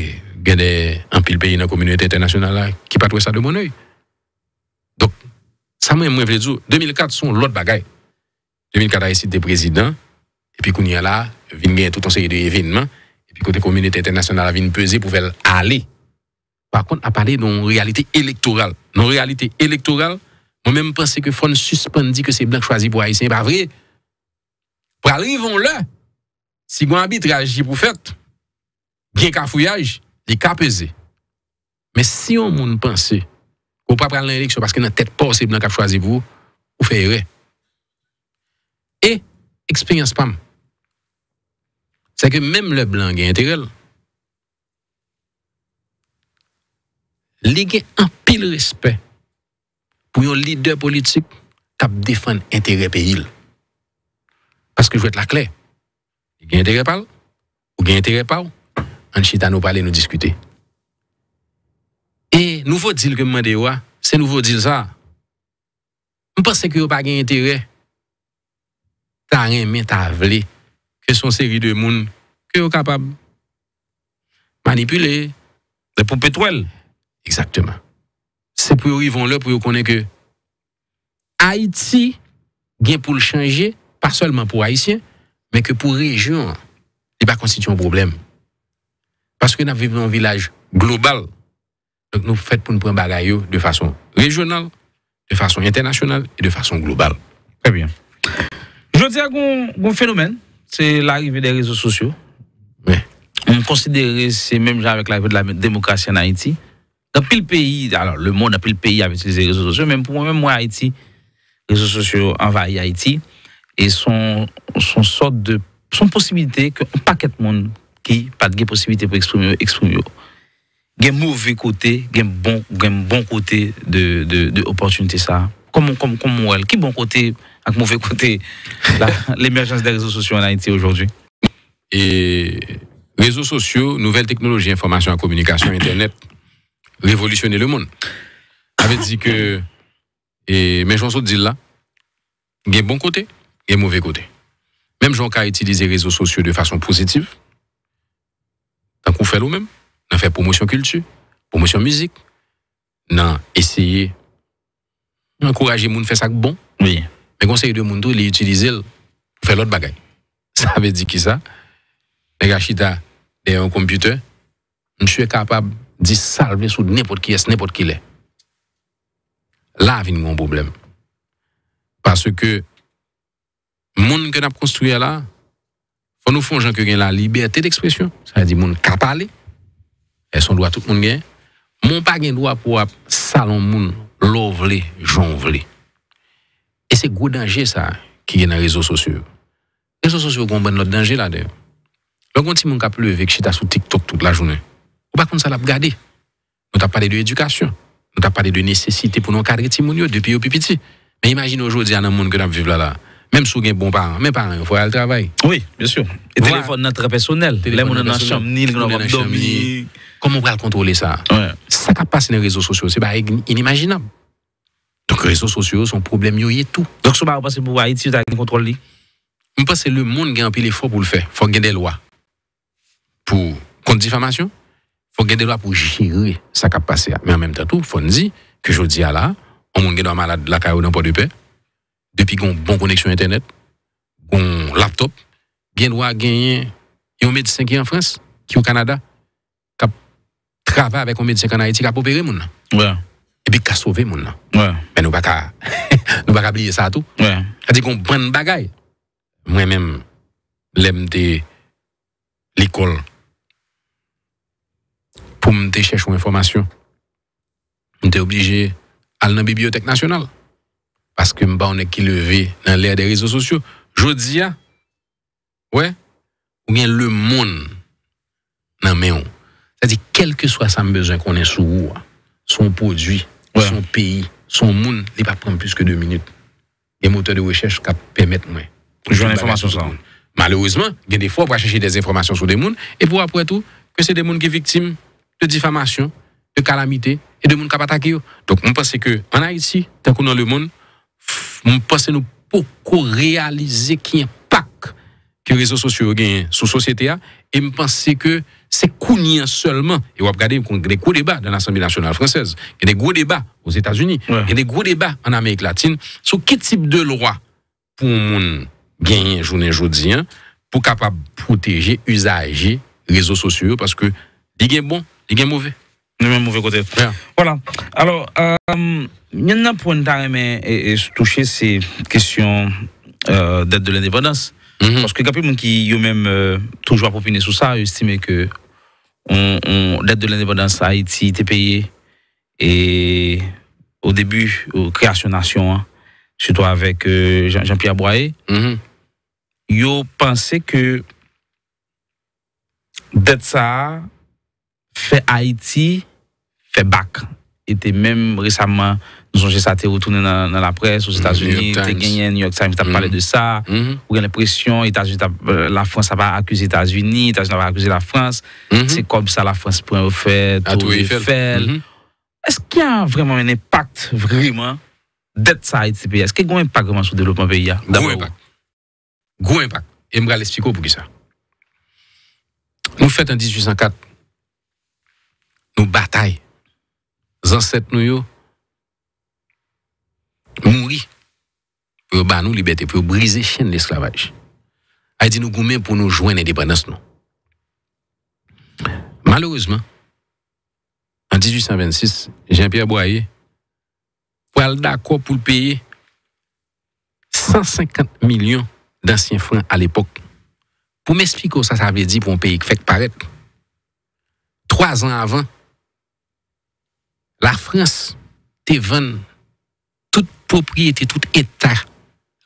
gen de, an pi l peyi nan kominuitè internasyonal la, ki patwè sa de moun oy. Dok, sa mwen mwen vredjou, 2004 son lot bagay. 2004 parisit de prezident, epi kounye la, vin gen tout an seri de evinman, puis côté communauté internationale une pesée pour faire aller. Par contre, à parler d'une réalité électorale. Dans réalité électorale, moi-même pensais que Fon suspendit que c'est blanc choisi pour Haïtien, pas vrai. Pour arriver là, si un arbitrage pour faire, bien qu'un fouillage, il est pesé. Mais si on monde pense qu'on pas prendre l'élection parce que dans tête pas c'est blanc qui a choisi vous, vous ferez. Et expérience pam. se ke mèm le blan gen terel, li gen an pil respè pou yon lider politik kap defan entere pe il. Paske jwè t'la kle, gen entere pal, ou gen entere pa ou, an chita nou pale nou diskute. E nouvo dil ke mèm dewa, se nouvo dil sa, mèm pa se kyo pa gen entere, ta ren men ta vle, et son série de monde que sont capables de manipuler. C'est pour pétrole. Exactement. C'est pour y là pour connaître que Haïti gain pour le changer, pas seulement pour Haïtiens, mais que pour région, il va constituer un problème. Parce que nous vivons dans un village global. Donc nous faisons pour nous prendre bagaille de façon régionale, de façon internationale et de façon globale. Très bien. Je dis à un phénomène c'est l'arrivée des réseaux sociaux. Oui. On considère mêmes gens avec l'arrivée de la démocratie en Haïti. Dans le pays, alors le monde, dans le pays avec utilisé les réseaux sociaux, même pour moi-même, Haïti, les réseaux sociaux envahissent Haïti et sont, sont sorte de sont possibilités qu'un paquet de monde qui n'a pas de possibilité pour exprimer exprimer un mauvais côté il y bon un bon côté de de, de ça comment comme comme elle qui bon côté avec mauvais côté l'émergence des réseaux sociaux en Haïti aujourd'hui. Et réseaux sociaux, nouvelles technologies, information, communication, Internet, révolutionner le monde. Avait dit que, et mes gens dit là, il y a bon côté, il y a mauvais côté. Même gens qui utilisé les réseaux sociaux de façon positive, ils qu'on fait nous-mêmes, on fait promotion culture, promotion musique, ont essayer d'encourager les gens à faire ça bon. Oui. Mais conseiller de monde, il utilise pour faire l'autre bagaille. Ça veut dire qui ça Les gachita, les un computer, je suis capable de salver n'importe qui n'importe qui est. Là, il y a un problème. Parce que le monde que nous construit là, faut nous font que la liberté d'expression. Ça veut dire que les gens parler. Elles sont droit tout le monde. Mon pas gain droit pour salon moun l'ouvrir, c'est un gros danger ça, est dans les réseaux sociaux. Les réseaux sociaux comprennent notre danger là-dedans. Donc quand tu m'appelles avec chez toi sur TikTok toute la journée, On ne peux pas l'a nous regarder. On t'a parlé de l'éducation, on t'a parlé de nécessité pour nous encadrer dans depuis au plus petit. Mais imagine aujourd'hui, il y a un monde que nous vivons là-là. Même si on a un bon parent, même parents, il faut aller au travail. Oui, bien sûr. Et téléphone notre personnel. les on a chambre, on a notre Comment on va contrôler ça Ça passe dans les réseaux sociaux, c'est pas inimaginable. Donc, les réseaux sociaux sont problème, yo, tout. Donc, si n'est va pour Haïti, vous avez un contrôle. Je pense que le monde a un peu l'effort pour le faire. Il faut qu'il des lois pour contre diffamation. Il faut qu'il des lois pour gérer ce qui a passé. Mais en même temps, il faut dire que je dis à là, on monde qui est malade, la caillou dans pas de paix. Depuis qu'on a une bonne connexion Internet, un laptop, bien doit gagner. un médecin qui est en France, qui est au Canada, qui travaille avec un médecin en Haïti, qui a opéré. Ouais et puis qu'à sauver mon gens Mais nous pas pouvons nous pas oublier ça tout. Ouais. C'est-à-dire qu'on prend bagaille. Moi-même l'aime l'école pour me chercher une information. J'étais obligé à la bibliothèque nationale parce que je on est qui levé dans l'ère des réseaux sociaux. dis a ouais, ou bien le monde dans mais on. C'est-à-dire quel que soit ça besoin qu'on ait sous son produit son pays, son monde, il ne pas prendre plus que deux minutes. Les moteurs de recherche qui permettent moins. Je l'information l'information ça. Malheureusement, il y a des fois, on va chercher des informations sur des mondes, et pour après tout, que c'est des mondes qui sont victimes de diffamation, de calamité, et de mondes qui ont Donc, je pense qu'en Haïti, tant qu'on dans le monde, je pense que nous beaucoup réaliser qu'il un impact que les réseaux sociaux ont sur la société, hein. et je pense que c'est seulement. Et vous regardez, il y a des gros débats dans l'Assemblée nationale française. Il y a des gros débats aux États-Unis. Il y a des gros débats en Amérique latine sur quel type de loi pour monde gagner journée aujourd'hui hein, pour capable protéger usager réseaux sociaux parce que il est bon, il est mauvais. Le même mauvais côté. Voilà. Alors, il euh, y a un point toucher, ces questions euh, de l'indépendance. Mhm. Parce que quand qui ont même euh, toujours profité sur ça, estimé que on, l'aide de l'indépendance à Haïti était payée. Et au début, au création nation, hein, surtout avec euh, Jean-Pierre Boyer, mm -hmm. pensé que d'être ça fait Haïti, fait bac. Était même récemment nous ça, a été retourné dans, la presse aux mm-hmm. États-Unis. Mm, New, New York Times, Tu a mm-hmm. parlé de ça. On a l'impression que la France va accuser les États-Unis, les États-Unis vont accuser la France. Mm-hmm. C'est comme ça la France prend au fait, Est-ce qu'il y a vraiment un impact, vraiment, d'être ça à Est-ce qu'il y a un impact vraiment sur le développement du pays? Gros impact. Gros impact. Et je vais l'expliquer pour qui ça. Nous faisons en 1804, nous bataillons. Les ancêtres, nous, mourir pour ba nous liberté pour briser chaîne l'esclavage dit nous gourmet pour nous joindre l'indépendance malheureusement en 1826 Jean-Pierre Boyer pour d'accord pour payer 150 millions d'anciens francs à l'époque pour m'expliquer ça ça veut dire pour un pays qui fait paraître trois ans avant la France te propriété, tout État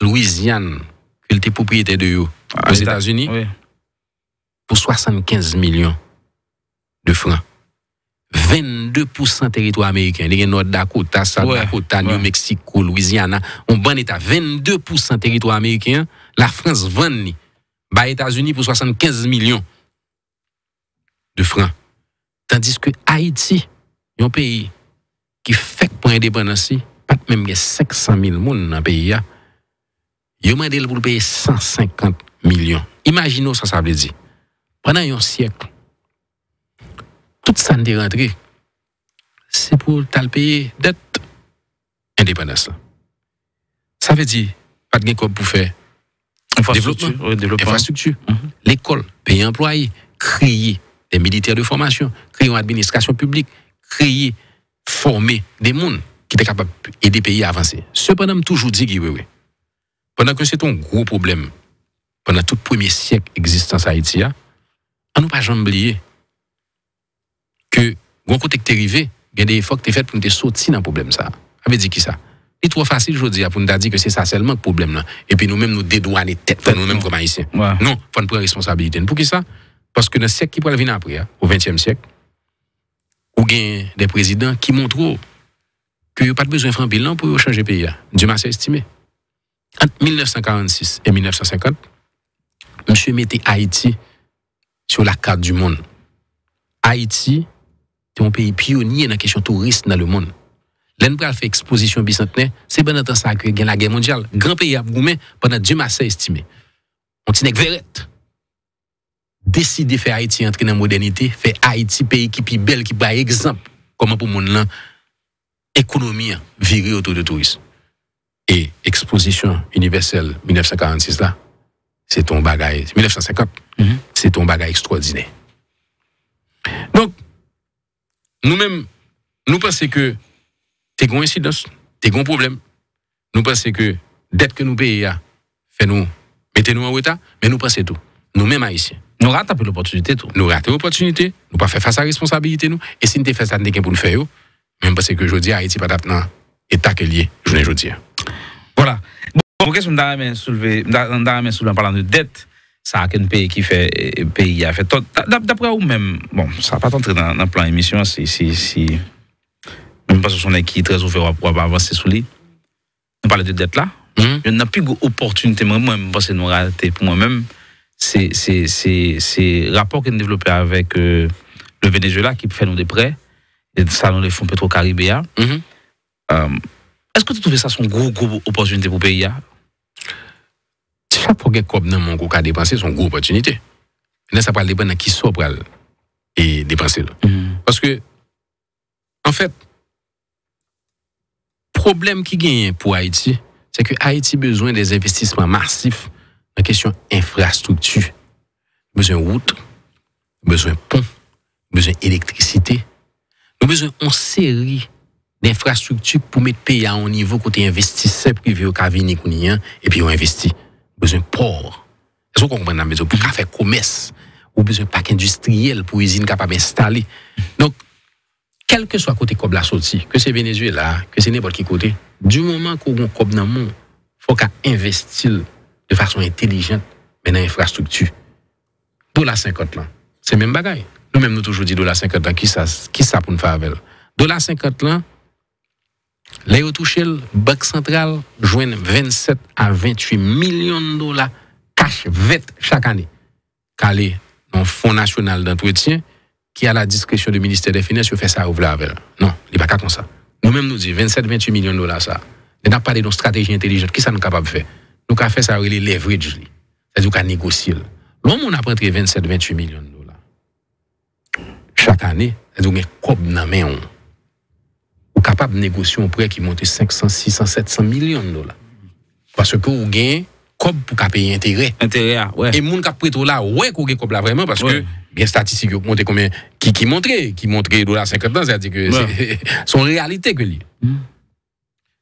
Louisiane, qu'il était propriété de vous aux États-Unis, pour 75 millions de francs. 22% territoire américain, les Nord Dakota, South Dakota, New Mexico, Louisiana, on bon état 22% territoire américain, la France vend les États-Unis pour 75 millions de francs. Tandis que Haïti, un pays qui fait pour indépendance, même gen 500 000 moun nan peyi ya, yo mandel pou payer 150 millions. Imagino ça, ça veut dire. Pendant un siècle, tout sa nde rentre, se pou tal peye det ça veut dire vle di, pat gen kop pou fe infrastructure, mhm. l'école, payer employés, créer des militaires de formation, créer une administration publique, créer, former des mondes qui était capable d'aider les pays à avancer. Cependant, toujours dit que oui, oui. Pendant que c'est un gros problème, pendant tout le premier siècle d'existence Haïti, hein, on n'a pas jamais oublié que, quand côté que arrivé, il y a des efforts que tu fait pour te sortir dans le problème. Ça veut dit qui ça? est trop facile, je dis, pour nous dire que c'est ça seulement le problème. Là. Et puis nous-mêmes, nous dédouaner tête, nous-mêmes comme haïtiens. Non, il faut prendre responsabilité. Pour qui ça? Parce que dans le siècle qui pourrait venir après, hein, au 20e siècle, y a des présidents qui montrent que a pas besoin de faire un bilan pour changer le pays. Hein. Dieu m'a estimé. Entre 1946 et 1950, monsieur mettait Haïti sur la carte du monde. Haïti, c'est un pays pionnier dans la question touriste dans le monde. L'un fait exposition bicentenaire, c'est pendant temps ça que la guerre mondiale. Grand pays a pendant Dieu m'a estimé. On tient verrette. Décider de faire Haïti entrer dans la modernité, faire Haïti pays qui est plus belle, qui est exemple. Comment pour le monde économie virée autour du tourisme. Et exposition universelle 1946 là, c'est ton bagage, 1950, c'est ton mhm. bagage extraordinaire. Donc, nous-mêmes, nous pensons que t'es une incidence, t'es un problème. Nous pensons que dette que nous payons, fait nous, mettez-nous en état, mais nous pensons tout. Nous-mêmes haïtiens. Nous ratons l'opportunité tout. Nous ratons l'opportunité, nous pas faire face à la responsabilité nous. Et si nous faisons ça, nous pour nous faire, même parce que je dis Haïti pas d'apnan, et tac lié, je ne dis. Voilà. Bon, qu'est-ce que je vais soulever, je en parlant de dette, ça a qu'un pays qui fait, euh, pays a fait. D'après vous même, bon, ça n'a pas entrer dans, le plan émission, si, si, même parce que son équipe est très ouvert pour avancer sous lui. On parle de dette là. Hmm. Il n'y a plus d'opportunité, moi-même, parce que nous raté pour moi-même c'est rapport qu'on a développé avec euh, le Venezuela qui fait nous des prêts et salons de fonds pétro-caribéens. Mm-hmm. Euh, est-ce que tu trouves ça son gros, gros opportunité pour le pays Chaque pour que dans mon pas dépenser, son gros opportunité. Mais ça parle dépendre de qui soit pour et dépenser. Mm-hmm. Parce que, en fait, le problème qui gagne pour Haïti, c'est que Haïti a besoin des investissements massifs en question infrastructure. Besoin de route, besoin de pont, besoin d'électricité, nous avons besoin d'une série d'infrastructures pour mettre le pays à un niveau côté investisseur privé au cabinet et puis on investit. besoin de port. Est-ce qu'on comprend la maison? Pour faire commerce, ou besoin de parc industriel pour usine capable d'installer. Donc, quel que soit côté comme la sortie, que c'est Venezuela, que c'est n'importe qui côté, du moment qu'on a comme dans le monde, il faut investir de façon intelligente dans l'infrastructure. Pour la 50 ans, c'est même bagaille. Nous-mêmes, nous toujours dit 50 Qui ça pour nous faire avec? 50 le yo central, joignent 27 à 28 27 à 28 de dollars cash vet chaque année calé dans Fonds national d'entretien, qui a la discrétion du ministère des Finances, yo ouvrir ça avec Non, pas pas comme ça. Nous-mêmes, nous disons 27-28 millions de dollars ça. n'a stratégie intelligente. stratégie ça qui ça nous faire nous avons fait ça ça ou leverage c'est-à-dire qu'on négocie. L'homme, on a pris 27-28 millions chaque année, e do un kob nan capable yon. capable kapab négocier un prêt qui monte 500, 600, 700 millions de dollars. Parce que vous un ka pour payer intérêt. les ah, ouais. Et ont moun kap preto la, là ouais, avez un kob là vraiment, parce ouais. gen statistik yo montrent qui qui qui qui ki les dollars 50 à dire que c'est son réalité que lui. Hmm.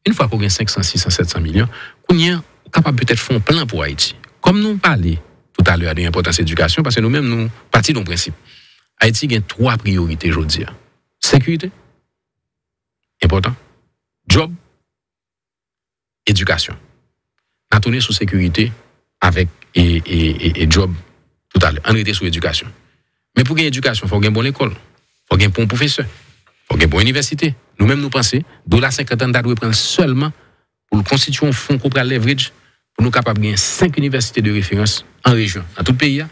Une fois qu'on a 500, 600, 700 millions, vous capable peut-être faire un plan pour Haïti. Comme nous parlons tout à l'heure de l'importance importance parce que nous-mêmes, nous partons du principe. Haïti a trois priorités aujourd'hui. Sécurité, important. Job, éducation. On a tourné sur sécurité avec et, job tout à l'heure. On sur éducation. Mais pour gagner éducation, il faut gagner bonne école. Il faut gagner bon professeur. Il faut gagner bonne université. Nous-mêmes, nous pensons, dollars 50 ans doit prendre seulement pour constituer un fonds pour leverage pour nous capables de gagner cinq universités de référence en région, dans tout le pays. Hein.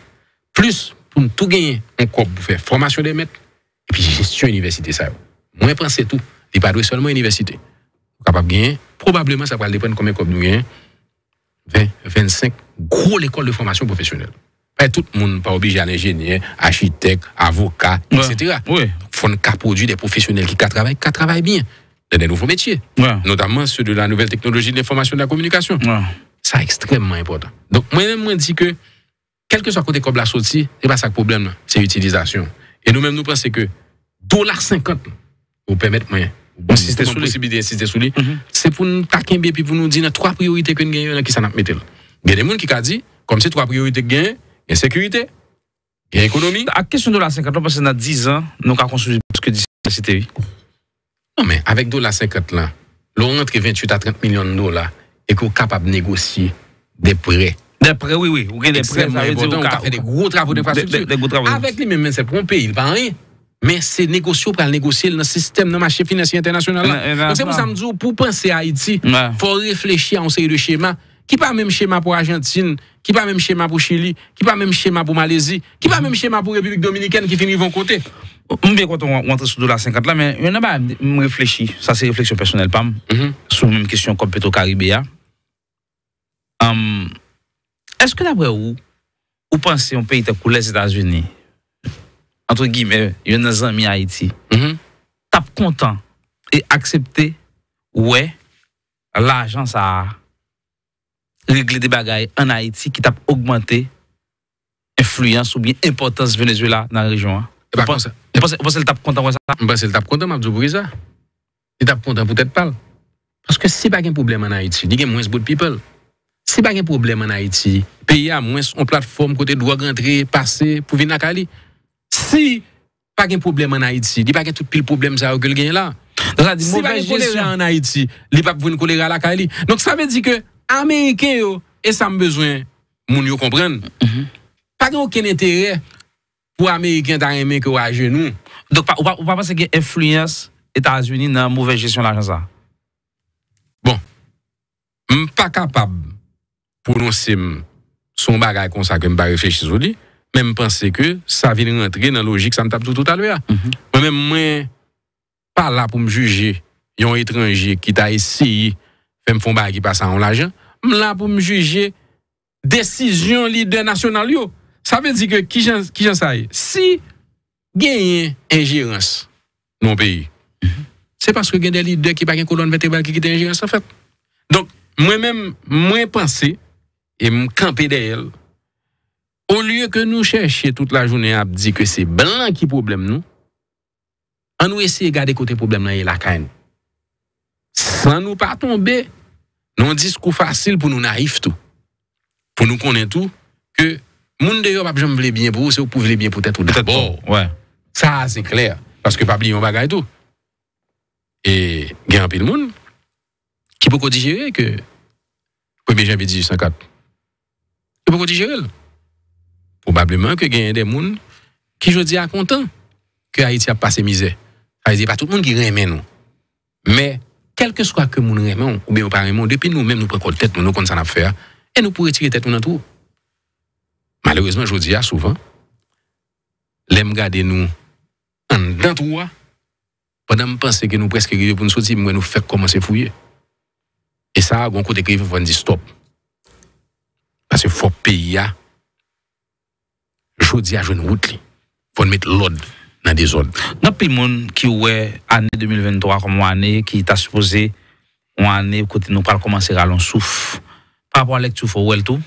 Plus tout gagner, on pour faire formation des maîtres, et puis gestion université ça. Moi, je pense tout. Il pas seulement université. Capable gagner, probablement ça va dépendre combien comme nous 20, 25 gros l'école de formation professionnelle. tout le monde pas obligé à l'ingénieur, architecte, avocat, etc. Il ouais. faut qu'on produit des professionnels qui travaillent, qui travaille bien dans des nouveaux métiers, notamment ceux de la nouvelle technologie de l'information et de la communication. Ça, extrêmement important. Donc, moi-même, moi, je dis que quel que soit côté comme la sortie, c'est pas ça le problème, c'est l'utilisation. Et nous-mêmes, nous pensons que 50 pour permettre moyen. Bon, si c'était sous possibilité, lui, mhm. c'est pour nous taquer et pour nous dire trois priorités que nous gagnons qui s'en Il y a des gens qui ont dit, comme ces trois priorités que gagnent, il y sécurité, il y économie. À question de 50, parce que dans 10 ans, nous avons construit plus que 10 c'était Non, mais avec 50 là, l'on entre 28 à 30 millions de dollars et qu'on est capable de négocier des prêts D'après, oui, oui. Vous a fait des gros travaux d'infrastructure. Avec lui-même, c'est pour un pays, il va rien. Mais c'est négocié pour négocier dans le système le marché financier international. Donc c'est pour ça que pour penser à Haïti, il faut réfléchir à un série de schémas qui pas même schéma pour Argentine, qui pas même schéma pour Chili, qui pas même schéma pour Malaisie, qui pas même schéma pour République Dominicaine qui finit de vont côté. Je bien quand on rentre sur dollar 50 là, mais il y en a pas réfléchi, ça c'est réflexion personnelle, pam, mm -hmm. sur même question comme Petro Caribéa. Hum, est-ce que d'après vous, vous pensez un pays comme les États-Unis, entre guillemets, il y a amis à Haïti, mm -hmm. content et accepter, ouais, l'argent ça a réglé des bagailles en Haïti qui tape augmenté influence ou bien importance Venezuela dans la région. Hein? Eh ben, vous pensez le tape content pour ça? Je pense le tape content, Mabdou ça. Il tape content peut-être pas. Parce que si pas un problème en Haïti, il y a moins de people. Si pa gen problem an Haiti, pe ya mwen son platform kote dwa gandre, pase pou vin la Kali, si pa gen problem an Haiti, li pa gen tout pil problem sa yo ke l gen la, si pa gen kolera an Haiti, li pa pou vin kolera la Kali. Nonk sa ve di ke Ameriken yo, esam bezwen, moun yo kompren, pa gen oken entere pou Ameriken ta remen ke wajen nou. Ou pa pa se gen influence Etats-Unis nan mouvej jesyon la gen sa? Bon, m pa kapab, pour prononcer son bagage comme ça que je pas réfléchi sur lui, même penser que ça vient rentrer dans la logique, ça me tape tout, à l'heure. Mhm. Moi-même, je moi, pas là pour me juger un étranger qui t'a essayé de me faire bagage qui passe en l'argent, là pour me juger décision leader national. Ça veut dire que qui j'en sais, si gagne ingérence dans le pays, mhm. c'est parce que y a des leaders qui n'ont pas une colonne vertébrale qui ont ingérence en fait. Donc, moi-même, moi, moi penser et me camper elle. au lieu que nous cherchions toute la journée à dire que c'est blanc qui problème nous, on nous essaie de garder côté problème là la caille. Sans nous pas tomber dans un discours facile pour nous naïfs tout. Pour nous connaître tout, que monde de pas jamais bien pour vous, c'est vous pouvez bien peut-être d'abord. Ouais. Ça, c'est clair. Parce que pas oublier on bagaille tout. Et, il y a un peu de monde qui peut digérer que 1er dit 1804, pour pourquoi tu Probablement que y a des gens qui, je dis, sont contents que Haïti a passé misère. Haïti n'est pas tout le monde qui remet nous. Mais, quel que soit que nous remet, ou bien pas depuis nous-mêmes, nous prenons la tête, nous nous comptons à faire, et nous pourrions tirer la tête dans trou. Malheureusement, je dis, souvent, les gens nous en dans trou hein. pendant que je que nous presque pour nous sortir, nous fait commencer à fouiller. Et ça, beaucoup côté écrit, on dit stop. Pase fò pè ya, chò di a joun wout li, fò n met lòd nan de zòd. Nan pè yon moun ki wè anè 2023, kò mwa anè, ki ta suppose, mwa anè, kote nou pal komanse ralonsouf, pa wè lèk souf wèl tou,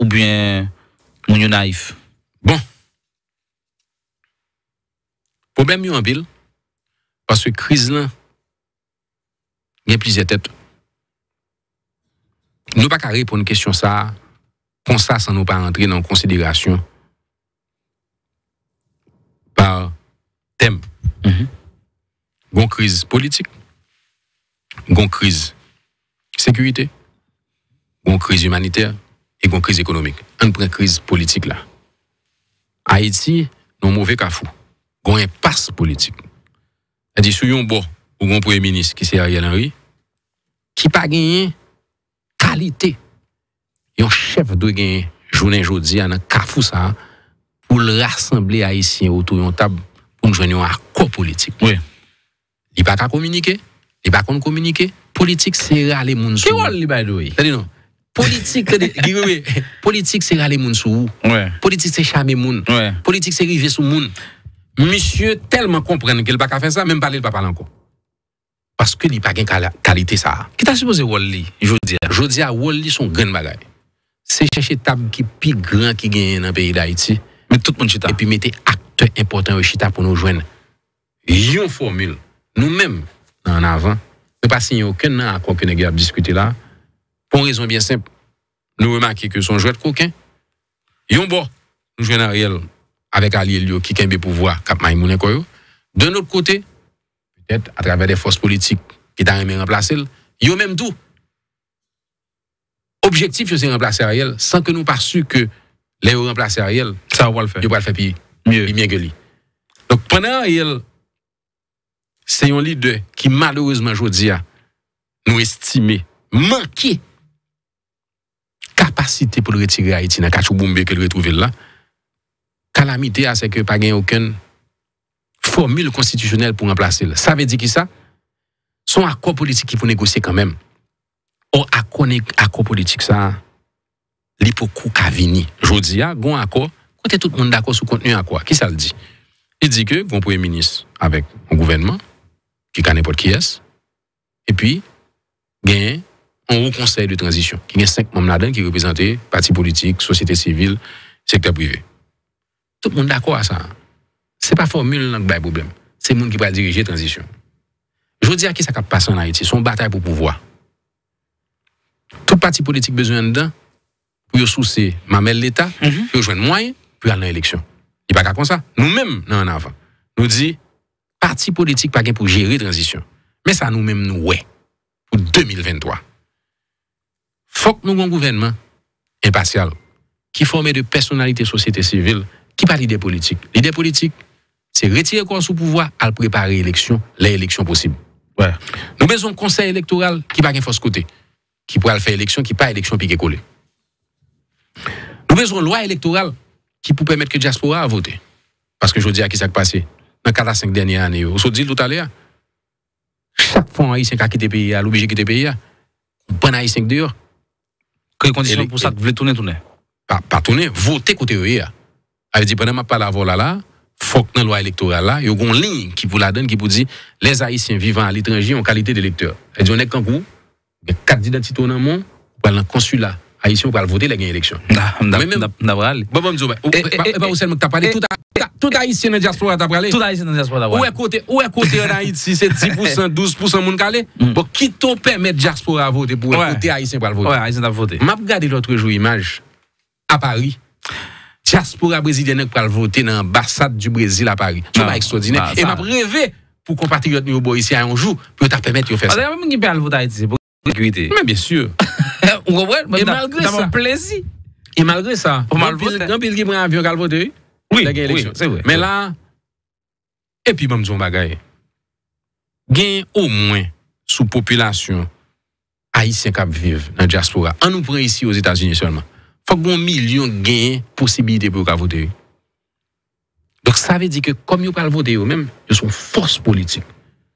oubyen moun yon naif. Bon, pou mè mè yon bil, pase kriz nan, gen plize tèt. Nou pa kare yon poun kèsyon sa, comme ça sans nous pas entré dans considération par thème. Une mhm. crise politique, une crise sécurité, une crise humanitaire et une crise économique. On prend crise politique là. Haïti, non mauvais cafou. Gon impasse politique. Elle dit, souillon bon, ou bon premier ministre qui c'est Ariel Henry, qui pas gagné qualité yon chef doit gagner journée aujourd'hui à kafou ça pour rassembler haïtiens autour d'une table pour nous joindre à quoi politique. Oui. Il pas communiquer, il pas communiquer. Politique c'est râler moun sou. Qui wol li by C'est non. Politique politique c'est râler moun sou. Politique c'est charmer moun. Oui. Politique c'est river sous moun. Monsieur tellement comprendre qu'il pas faire ça même parler il pas parler encore. Parce que il pas de qualité ça. Qui t'a supposé wol li? Jodi, jodi wol li son grand bagaille c'est chercher table qui plus grand qui gagne dans le pays d'Haïti. Mais tout le monde chita. Et puis mettez acteur important au chita pour nous joindre. Une formule, nous-mêmes, en avant, ne pas signer aucun accord que nous avons discuté là, pour une raison bien simple. Nous remarquons que son joueurs de coquin, yon bon, nous jouons Ariel avec Ali Elio qui le pouvoir, Cap Maïmoun D'un autre côté, peut-être à travers des forces politiques qui t'a remplacé, yon même tout. Objectif, c'est remplacer Ariel, sans que nous pas que les remplacer Ariel, ça va le faire. il va le faire Mieux. mieux que lui. Donc, pendant Ariel, c'est un leader qui, malheureusement, je dis, nous estimer manquer capacité pour le retirer Haïti dans Kachouboumbé que le retrouver là. Calamité, c'est que pas gain aucune formule constitutionnelle pour remplacer. Ça veut dire qui ça? Son accord politique qu'il faut négocier quand même on a quoi politique ça, l'hypocou a vini. Je vous dis, bon accord, est tout le monde d'accord sur le contenu quoi Qui ça le dit Il dit que bon premier ministre avec un gouvernement, qui gagne pas qui est, et puis, gagne un haut conseil de transition, Il y a cinq membres qui représentent parti politique, société civile, secteur privé. Tout le monde d'accord à ça. Ce n'est pas formule qui a problème. C'est le monde qui va diriger la transition. Je vous dis à qui ça en Haïti, son bataille pour pouvoir tout parti politique besoin d'un, pour soucier ma mère l'État, mhm. pour joindre moyen, pour aller à l'élection. Il n'y a pas comme ça. Nous-mêmes, en avant, nous dit parti politique pas pour gérer transition. Mais ça nous-mêmes, nous, ouais, pour 2023. Faut que nous avons un gouvernement impartial qui formé de personnalités société civile qui parle l'idée politique. L'idée politique, c'est retirer quoi sous pouvoir à préparer l'élection, les élections possibles. Ouais. Nous avons un conseil électoral qui de force côté qui pourra faire élection, qui pas élection est collé. Nous besoin loi électorale qui peut permettre que diaspora a voté. Parce que je vous dis à qui ça a passé dans 4 à 5 dernières années. vous vous dit tout à l'heure, chaque fois un haïtien qui a quitté le pays, l'obligé de quitter le pays, un bon haïtien dehors. Quelles conditions pour ça que vous voulez tourner, tourner Pas, tourner, voter côté eux. Elle dit, pendant que je parle voix là, là, faut que dans la loi électorale là, il y a une ligne qui vous la donne, qui vous dit, les haïtiens vivant à l'étranger ont qualité d'électeur. Elle dit, on est vous quatre identités en amont, pour le consulat haïtien, pour le voter, les élections. D'abral. Bon, bon, bon, eh, eh, eh, pas seulement que tu as parlé, tout tout haïtien dans la diaspora t'a parlé. Tout haïtien dans la diaspora Où est côté, où est côté en Haïti, c'est 10%, 12% monde calé. Mm. Bon, qui t'ont permet diaspora à voter pour écouter haïtien pour le voter? Ouais, haïtien t'a voté. M'a regardé l'autre jour image à Paris diaspora brésilienne pour voter dans l'ambassade du Brésil à Paris. C'est ah, extraordinaire. Bah, Et m'a rêvé pour compatriotes nous ici un jour, pour être permettre de faire ah, ça. voter mais bien sûr. Et malgré ça. plaisir. Et malgré ça. Pour mal voter. Un a qui prend avion Oui, c'est vrai. Mais là, et puis, même va gagner, Gain au moins sous population haïtienne qui vivent dans la diaspora. en nous prend ici aux États-Unis seulement. Faut qu'on million gain possibilité pour voter. Donc, ça veut dire que comme ils ne pas voter ils sont force politique.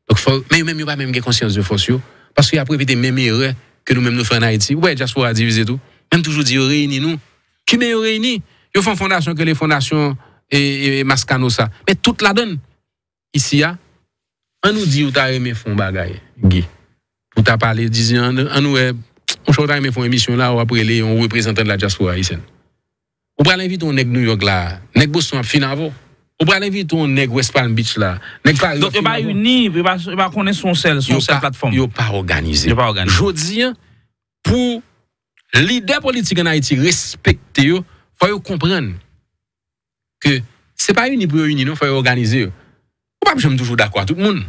Donc, faut, mais même même ils pas même conscience de force. Parce qu'il a prévité même erreurs que nous-mêmes nous faisons en Haïti. Ouais, diaspora a divisé tout. Même toujours dit, réunis nous. Qui meilleur réunis Ils font fondation que les fondations et, Mascano ça. Mais toute la donne. Ici, a, on nous dit, où t'as aimé fond bagaille, Guy. Où t'as parlé, disait, on nous est, eh, on chouta aimé fond émission là, ou après, les, on représentant de la diaspora haïtienne. On pas l'inviter, on nèg New York là, nèg Boston a fin ou pas invite un nèg West Palm Beach là. Nèg pas pas uni, pas pas connaître son seul son seul plateforme. Yo pas organisé. Je pas organisé. Hein, pour pour leader politique en Haïti respecter il faut comprendre que c'est pas uni pour uni il faut organiser. Ou pas jamais toujours d'accord tout le monde.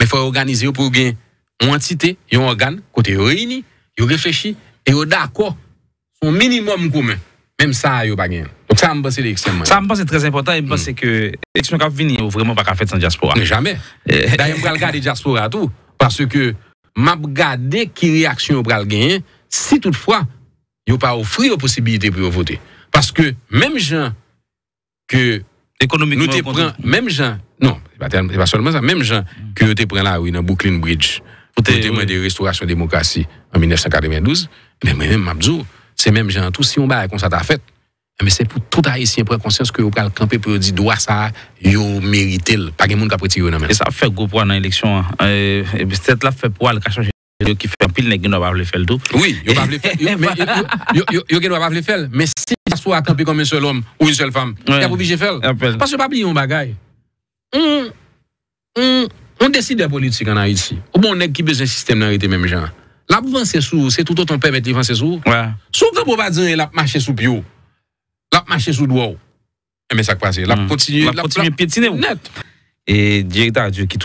Mais faut organiser pour gagner une entité, un organe côté réuni, yo réfléchissent, et yo d'accord son minimum commun même ça, il n'y a pas gagné. Donc ça, je pense c'est extrêmement. Ça, je pense c'est très important. Je pense mm. que l'élection qui va venir, vraiment pas qu'à faire sans diaspora. Jamais. Eh. D'ailleurs, je vais regarder diaspora tout, parce que je vais regarder qui réaction va gagner, si toutefois, il n'y a pas offert la possibilité pour voter. Parce que même gens que économiquement nous te prend, même gens, non, n'est pas seulement ça, même gens mm. que te prend là, oui, dans Brooklyn Bridge, pour témoigner demander restauration démocratie en 1992, mais même Mabzou, c'est même genre, tout si on bat comme ça t'a fait mais c'est pour tout haïtien prendre conscience que vous pouvez camper pour dire droit ça yo mérité pas de monde qui a retiré non et ça fait gros pour dans l'élection et peut-être là fait pour aller changer qui fait pile nèg ne pas le faire tout oui yo pas le faire mais yo yo yo pas le faire mais si ça soit camper comme un seul homme ou une seule femme il a obligé faire parce que pas oublier un bagaille on on de décide politique en Haïti au bon nèg qui besoin système d'arrêter même genre R p visenk sa sou, se её wito tiskye se konore... %$%$% Sou pou b apzant writer yon sou bio? R p write souns yon dwae ô? incidental, kom Oraj. Ir inventional, yon nilityوت bahint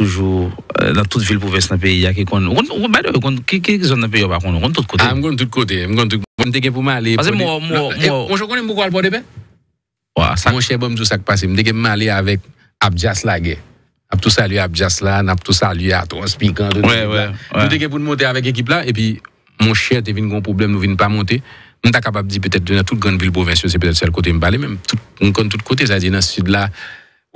mandet kont 我們 konte, own de pliv pet southeast? Tote kontesạ ak, ak wèk mal therix ipote. Yon jò korène mwen mwou ko al paò debe? Mwen shè wèpran ke sòam sè nè ki mwen alè appja slage, ap tou salye ap jaslan, bon ap tou salye ato anspinkan, nou deke pou nou monte avèk ekip la, epi, moun chè te vin goun problem nou vin pa monte, nou ta kap ap di pètèt de nan tout goun vil bovensyon, se pètèt sel kote mbale, mèm, moun kon tout kote, sa di nan sud la,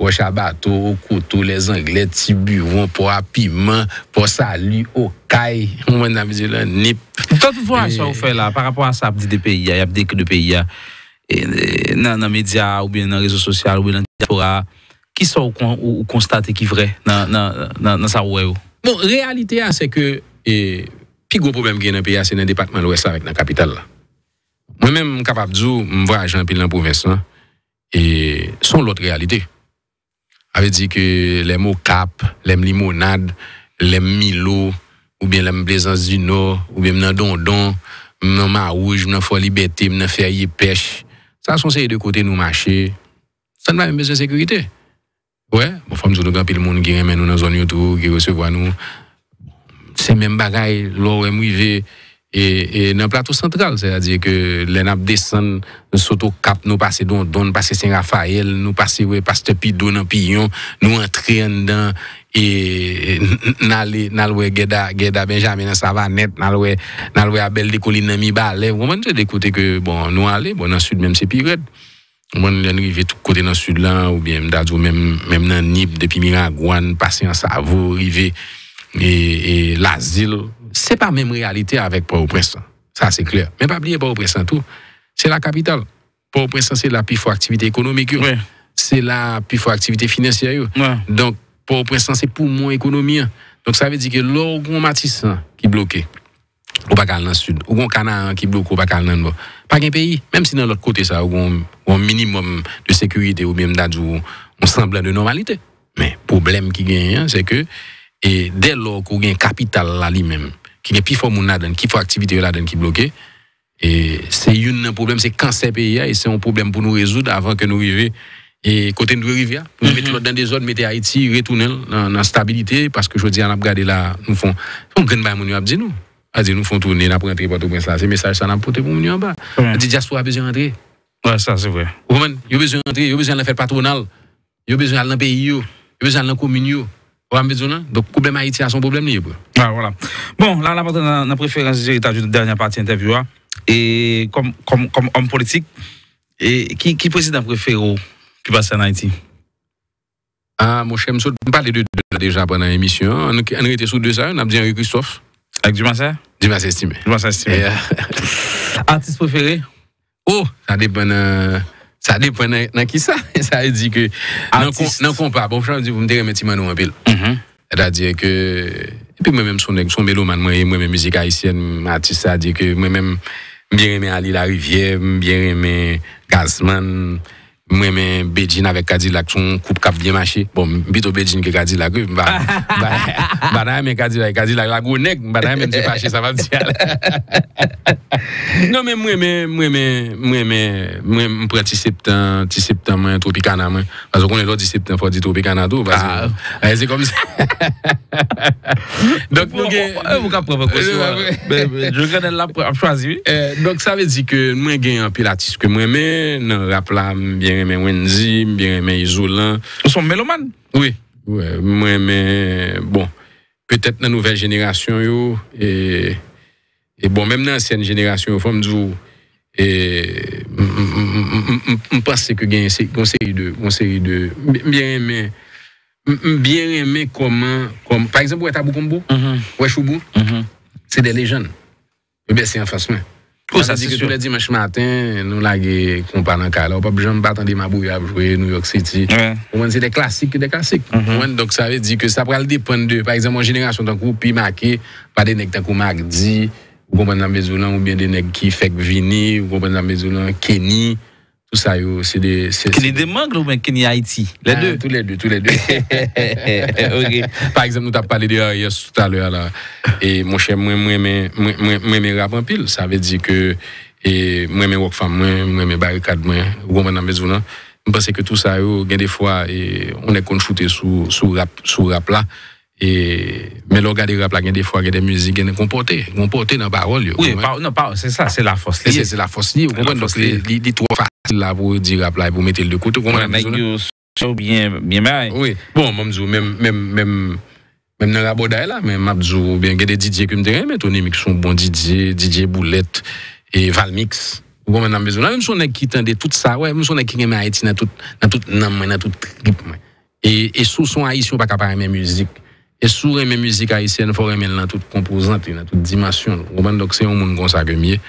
wò chabato, wò koto, lèz anglè, tibu, wò pò ap piman, pò salye, wò kaj, moun mwen nan vizye lè, nip. Pou tòt pou vwa chò ou fè la, par rapò an sa ap di de peyi, ap di ki de peyi, nan media, ou bè nan rezo Ki sa ou konstate ki vre nan sa roue ou? Bon, realite a se ke e, pi gwo problem gen nan pi a se nan depatman lwesa vek nan kapital la. Mwen men m kapap dzo m vrajan pil nan pouven san, e son lot realite. Ave di ke lem o kap, lem limonade, lem milo, oubyen lem blesans di nor, oubyen m nan dondon, m nan marouj, m nan fwa libeti, m nan feryi pech. Sa son se y de kote nou mache, sa nman m bezan sekurite. Ouais, mon femme nous Gampi, le monde qui aime nous dans la zone YouTube, qui recevoir nous. C'est même bagaille, l'eau est mouillée. Et, et dans le plateau central, c'est-à-dire que les nappes descendent, sous tout cap, nous passons dans dans passons Saint-Raphaël, nous passons ouais, Pasteur Pidou dans Pillon, nous entrons dans et n'aller n'aller Geda Geda Benjamin dans Savanette n'aller n'aller à Belle des Collines dans Mibale. Vous m'entendez écouter que bon nous aller bon dans sud même c'est pire. Moi, je suis arrivé tout côté dans le sud là, ou bien même, même dans Nib, depuis Miragouane, passer en Savo, arrivé et, et l'asile. C'est pas même réalité avec Port-au-Prince. Ça, c'est clair. Mais pas oublier Port-au-Prince tout. C'est la capitale. Port-au-Prince, c'est la plus forte activité économique. C'est la plus forte activité financière. Donc, Port-au-Prince, c'est pour moins économie. Donc, ça veut dire que l'orgon qui est bloqué ou pas dans le sud, ou un qui bloque ou pas dans le Pas qu'un pays, même si dans l'autre côté, ça, ou un minimum de sécurité ou même d'adjou, on semblant de normalité. Mais le problème qui gagne, hein, c'est que et dès lors qu'on a un capital là lui-même, qui est plus fort qui fait activité là qui bloqué, et c'est un problème, c'est cancer pays hein, et c'est un problème pour nous résoudre avant que nous arrivions et côté de rivière nous mm dans des zones mettre Haïti retourner dans la stabilité parce que je dis on a regardé là nous font on gagne pas mon nous a dit nous font tourner, nous rentrer pour tout presse. C'est message ça n'a porté pour nous en bas. A dit diaspora a besoin d'entrer. Ouais, ça c'est vrai. Vous il a besoin d'entrer, il a besoin de faire patronal. Il a besoin d'aller dans pays, il a besoin d'aller dans la commune. Donc, le problème Haïti a son problème libre. voilà. Bon, là, on a la préférence de la dernière partie interview. Hein. Et comme, comme, comme homme politique, et qui, qui président préféré qui passe en Haïti? Ah, mon cher, je pas de deux déjà pendant l'émission. Hein. On été sur deux ans, on a dit Henri Christophe. Avec Dumasé? Dumas estimé. Dumas estimé. Artiste préféré Oh, ça dépend. Euh, ça dépend dans qui ça. Ça veut dire que. Artiste. Non, compas. Bon, je vous me dire, mais Timano mm-hmm. C'est-à-dire que. Et puis moi-même, son, son Je moi-même, musique haïtienne, artiste, ça dit que moi-même, bien aimé Ali la rivière, bien aimé Gazman. Mwen men Beijing avèk Cadillac son koup kap bien marché. Bon, Beijing ke Cadillac. la ça va Non mais moi, men, mwen men, mwen Tropicana mwen. qu'on konen lò ti septan Tropicana do. se kom se. Je la eh, Donc, bien mwenzi, mwen isolant. Son meloman. Mwen men, bon, petet nan nouvel jenerasyon yo, e bon, menm nan ansyen jenerasyon yo, fwam djou, e mpase se ke gen yon seri de mwen seri de, mwen mwen mwen mwen mwen koman, koman, par exemple, wè taboukoumbo, wè mm-hmm. choubou, se de lè jan, mwen mwen se yon fwasman. à oh, que tu tous les dimanche matin, nous l'avons comparé dans le cas. on ne pas attendre ma bouille à jouer New York City. Ouais. C'est des classiques, des classiques. Mm-hmm. Donc, ça veut dire que ça va dépendre de, par exemple, mon génération d'un coup, puis marqué, par des nègres d'un coup, Magdi, ou bien des nègres qui fait Vini, ou bien des nègres Kenny tout ça, c'est des. Qu'il les des mangles ou bien qu'il y Haïti Les ah, deux Tous les deux, tous les deux. okay. Par exemple, nous avons parlé de Arias tout à l'heure, là. Et mon cher, moi, moi, moi, moi, moi, rap en pile. Ça veut dire que. Et moi, mes work femme, moi, moi, mes barricades, moi, ou moi, dans mes zones. Je pense que tout ça, il y des fois, et on est conchouté sous, sous rap, sous rap là. Et, mais le gars des rap là, il y a des fois, il y a des musiques, il y a des comportés, comportés dans la parole. Oui, non, c'est ça, c'est la force C'est la force vous comprenez? Donc, les trois Lavou, di rap la, epou mette l de koute, gounan mbezounan. Men yon sou, sou bien, bien mbaye. Oui, bon mbe mbezou, men, men, men... Men yon rabou daye la, men mbe mbezou, men gade didye koumde gen, men tou ni mbek son bon didye, didye boullette, e valmix, gounan mbezounan. Mbèm son yon se kiten de tout sa wae, mbèm son yon se kireme hayti nan tout namwe, nan tout trip maye, e sou son hayisyon pa kapareme mbe mbezik, e sou reme mbezik hayisyen, fò reme nan tout kompozante, nan tout dimasyon, gounan mbe mbe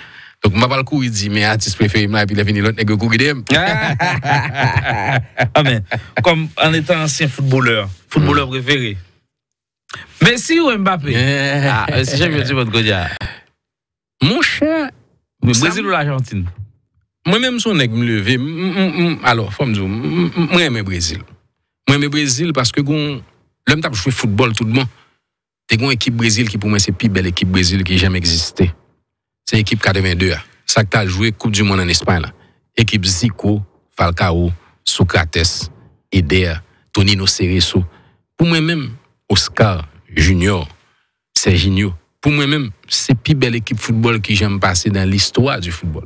Donc, m'a pas le coup, il dit, mais artiste préféré, là, puis il est venu l'autre, nègre, courir Ah, mais, comme en étant ancien footballeur, footballeur hmm. préféré. Messi ou Mbappé? Eh. ah, euh, si j'aime bien dire votre godia. Mon cher. Brésil ou l'Argentine? Moi-même, son on me levé, alors, faut me dire, moi, j'aime Brésil. Moi, j'aime Brésil parce que, l'homme t'a joué football tout le monde. C'est une équipe Brésil qui, pour moi, c'est la plus belle équipe Brésil qui jamais existé c'est l'équipe 82. Hein. Ça qui a joué Coupe du Monde en Espagne. Équipe Zico, Falcao, Socrates, Eder, Tonino Cereso. Pour moi-même, Oscar Junior, Serginho. Pour moi-même, c'est la plus belle équipe de football que j'aime passer dans l'histoire du football.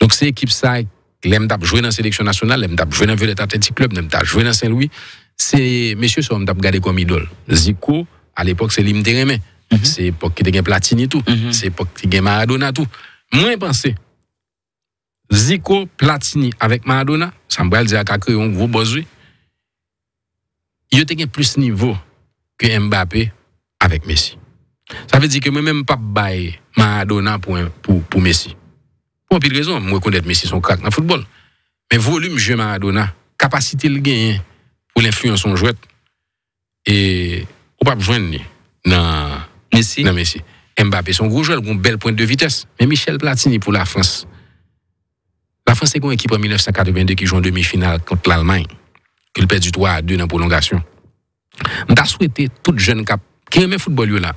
Donc, c'est l'équipe ça, l'aime jouer dans la sélection nationale, l'aime tap jouer dans le Villette Athletic Club, l'aime jouer dans Saint-Louis. C'est, messieurs, ça, on tap garder comme idole. Zico, à l'époque, c'est l'imdéremé. Mhm. C'est l'époque qui était Platini tout. Mhm. C'est l'époque qui était Maradona tout. Moi, je pense, Zico, Platini avec Maradona, ça me dire qu'il a un gros besoin. Il a plus niveau que Mbappé avec Messi. Ça veut dire que moi-même, pas Bay Maradona pour, pour, pour Messi. Pour une raison, je Messi son crack dans le football. Mais volume jeu Maradona, capacité le gagner pour l'influence son jouet, et on pas joindre dans Messi. Non, Messi. Mbappé, son gros joueur, il a un bel point de vitesse. Mais Michel Platini pour la France. La France est une équipe en 1982 qui joue en demi-finale contre l'Allemagne. Il perd du 3 à 2 dans la prolongation. Je souhaité tout jeune cap, qui aime le football là,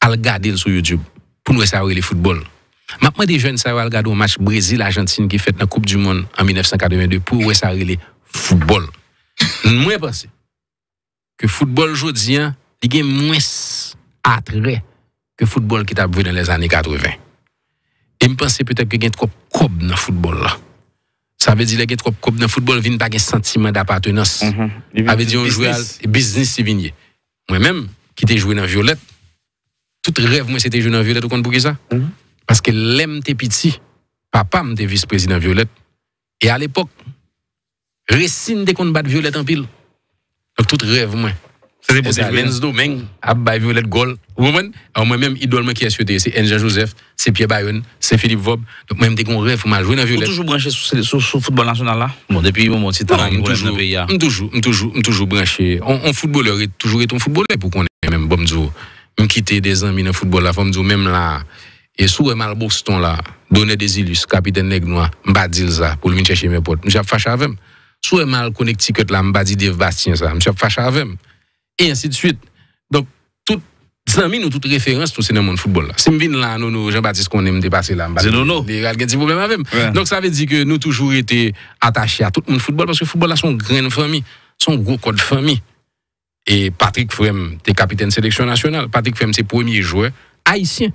à regarder sur YouTube pour nous savoir le football. Maintenant, des jeunes savent regarder le match Brésil-Argentine qui fait la Coupe du Monde en 1982 pour nous savoir le football. je pense que le football aujourd'hui, hein, il y a moins attrait que le football qui a joué dans les années 80. Et me pensais peut-être que y a trop cob dans le football là. Ça veut dire qu'il y a trop cob dans le football, a pas de sentiment d'appartenance. Mhm. Ça mm -hmm. veut dire on un business Moi-même, qui t'ai joué dans Violette, tout rêve moi c'était jouer dans Violette, vous comprenez ça? Mhm. Parce que l'aime t'es petit, papa m'était vice-président Violette. Et à l'époque, Récine de qu'on bat Violette en pile. Donc tout rêve moi. Eh, c'est possible ça que Benz Domingue a Gaul. Moi-même, idole qui a souhaité, c'est Enja Joseph, c'est Pierre Bayonne, c'est Philippe Vob. Donc, moi-même, j'ai un rêve pour jouer dans Violette. toujours branché sur le football national là Bon, depuis mon petit temps, on toujours branché. Je suis toujours branché. En footballeur, toujours été un footballeur pour qu'on ait même bon jour. On quitté des amis dans le football la je suis même là. Et sous Emal Boston là, donner des illus, capitaine Negnois, Mbadilza, pour venir chercher mes potes. Je suis fâché avec eux Sous mal Connecticut là, Mbadi de Bastien, je suis fâché avec eux et ainsi de suite. Donc, toute dynamique ou toute référence, tout c'est dans le football. Si je viens là, nous, Jean-Baptiste, qu'on aime dépasser là, c'est non Il y a avec Donc, ça veut dire que nous toujours été attachés à tout le monde football parce que le football, là, son grande famille, son gros code de famille. Et Patrick Frem, capitaine de sélection nationale. Patrick Frem, c'est premier joueur haïtien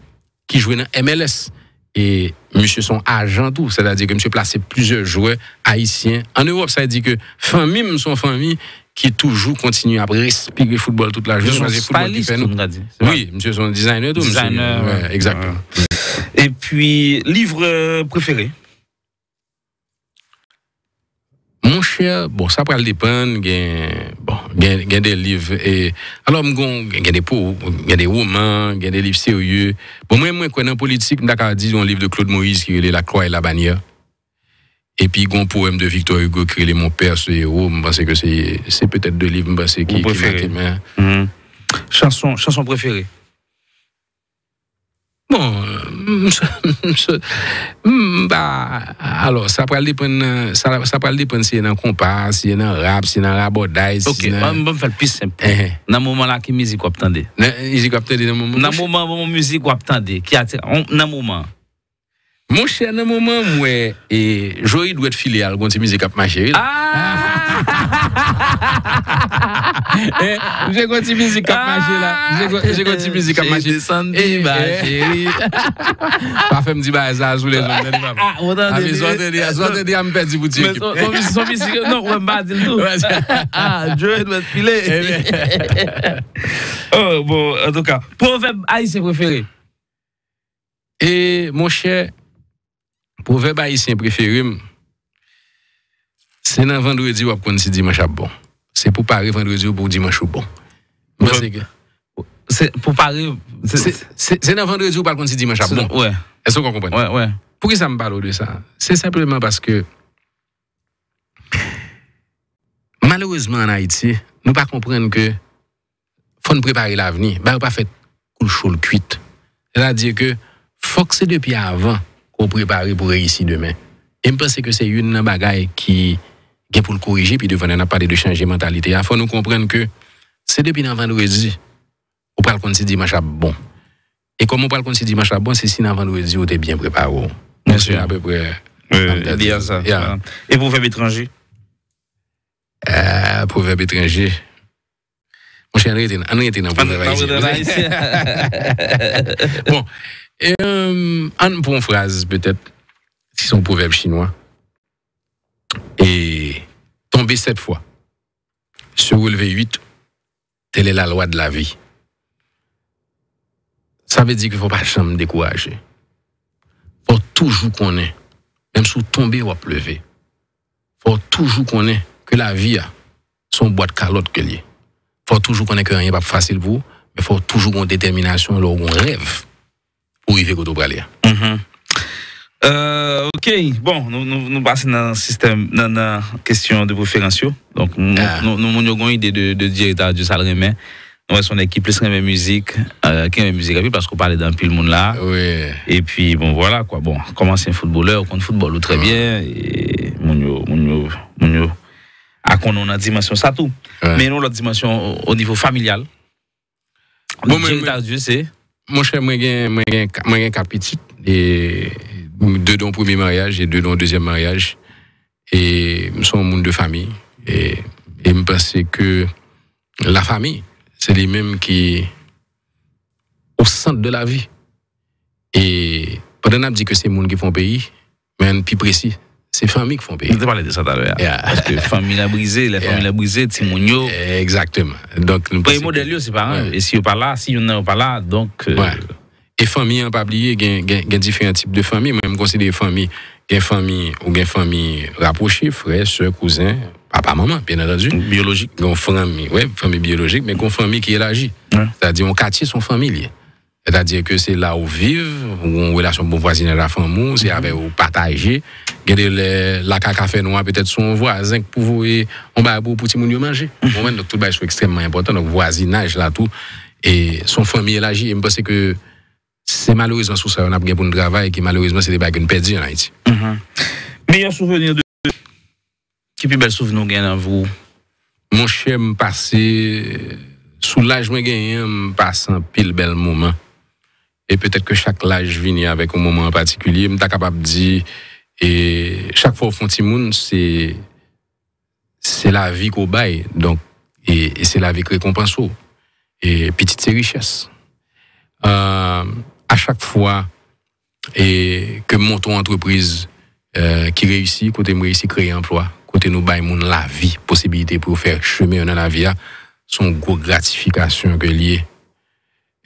qui joue dans MLS. Et monsieur son agent tout, c'est-à-dire que monsieur placé plusieurs joueurs haïtiens en Europe. Ça veut dire que famille, son famille, qui toujours continue à respirer football toute la journée. Styliste, oui, monsieur son designer. designer. exactement. Et puis, livre euh, préféré Mon cher, bon, ça va dépendre. Bon, il y a des livres. Et, alors, il y a des romans, il y a des livres sérieux. Pour moi, moi, quand en politique, je dis un livre de Claude Moïse qui est La Croix et la Bannière. Et puis, il y de Victor Hugo, Créer mon père, ce héros. Je pense que c'est peut-être deux livres, je pense, qui, qui m'ont mhm. chanson, chanson préférée Bon, euh, hmm, bah, alors, ça peut dépendre, ça, ça peut dépendre si c'est dans compas, si c'est dans rap, si c'est dans rabodaï. Ok, bah, on vais faire plus simple. Eh, eh. Dans le moment là, qui musique vous attendez Musique vous attendez dans le moment Dans musique vous attendez. Dans le moment. Mon cher, dans un moment où et Joey doit être filé à ah! la eh, musique à ma chérie. J'ai une musique à ma chérie là. J'ai une musique à eh, ma eh. chérie. ma chérie. Parfait, me dit, bah ça sous les bah, Ah, on a dit. Ah, on a dit, on boutique. Mais son musique non, on dit tout. Ah, Joey doit être filé. Oh bon, en tout cas, proverbe haïtien préféré. Et mon cher Proverbe haïtien préféré, c'est dans vendredi ou après dimanche dimanche bon. C'est pour parler vendredi ou pour dimanche ou bon. C'est pour parler... C'est dans vendredi ou un dimanche dimanche bon. Ouais. Est-ce qu'on comprend? Ouais, ouais. Pourquoi ça me parle de ça? C'est simplement parce que malheureusement en Haïti, nous ne comprenons pas comprendre que faut nous préparer l'avenir. Bah, pas fait coule chaud cuite. cuit. C'est-à-dire que faut que c'est depuis avant préparer pour réussir demain. Et je pense que c'est une bagaille qui est pour le corriger, puis devant, on a parlé de changer de mentalité. Il faut nous comprendre que c'est depuis vendredi, on parle qu'on se dimanche à bon. Et comme on parle qu'on se dimanche bon, c'est si vendredi, on est bien préparé. Bien sûr. à peu près. ça. Et pour faire étranger euh, Pour étranger. Mon cher, on et, euh, phrase, peut-être, si son proverbe chinois. Et tomber sept fois, se relever huit, telle est la loi de la vie. Ça veut dire qu'il ne faut pas jamais décourager. Il faut toujours qu'on ait, même si tomber ou pleuver. Il faut toujours qu'on ait que la vie a son boîte calotte que lié. Il faut toujours qu'on ait que rien n'est pas facile pour vous, mais il faut toujours qu'on détermination, lors un rêve. Oui, arriver côté que Mm ok, bon, nous, passons dans le système, dans la question de préférence. Donc, ah. nous, avons une idée de, de dire que Dieu ça mais nous son équipe plus la musique, euh, musique, parce qu'on parle d'un peu le monde là. Et puis, bon, voilà, quoi. Bon, comment c'est un footballeur, on football ou très ah. bien, et mon mon mon à ah, dimension, ça tout. Mais nous, une dimension au, niveau familial. Donc, mais, mais... c'est. Mon cher, moi j'ai un capitit. Et deux dans premier mariage et deux dans deuxième mariage. Et nous sommes un monde de famille. Et, je me que la famille, c'est les mêmes qui au centre de la vie. Et pendant je dit que c'est le monde qui font pays, mais un plus précis, c'est famille qui font payer. avez parlé de ça tout à l'heure. Hein. Parce que famille a brisé, la famille a brisé, c'est mon Exactement. Donc, nous Les modèles, c'est pas Et si on pas là, si on n'êtes pas là, donc. Euh, Et famille, on hein, pas oublier, il y a différents types de familles. Moi, je me considère famille, une famille ou une famille rapprochée, frère, soeur, cousin, papa, maman, bien entendu. Biologique. Une famille, ouais, famille biologique, mais une famille qui élargit. C'est-à-dire, on quartier, son familier. C'est-à-dire que c'est là où vivent, où on relation bon voisin à la famille, c'est mm-hmm. avec où partager, il y a des lacs café noir, peut-être son voisin qui pour vous manger. Donc tout le monde est extrêmement important, donc voisinage, là tout. Et son famille est là, je pense que c'est malheureusement sous ça on a pris pour le travail, qui malheureusement c'est des une qui en Haïti. Mhm. Meilleur souvenir de vous, qui est le plus bel souvenir que vous? Mon chien, je passé sous l'âge mais je suis passé un pile bel moment. Et peut-être que chaque l'âge vient avec un moment en particulier, je suis capable de dire. Et chaque fois au fond c'est c'est la vie qu'on baille, donc et, c'est la vie que récompense et petite c'est richesses. Euh, à chaque fois et que mon entreprise euh, qui réussit, côté nous réussit créer emploi, côté nous baille monde la vie, possibilité pour faire chemin dans la vie, son gros gratification que lié.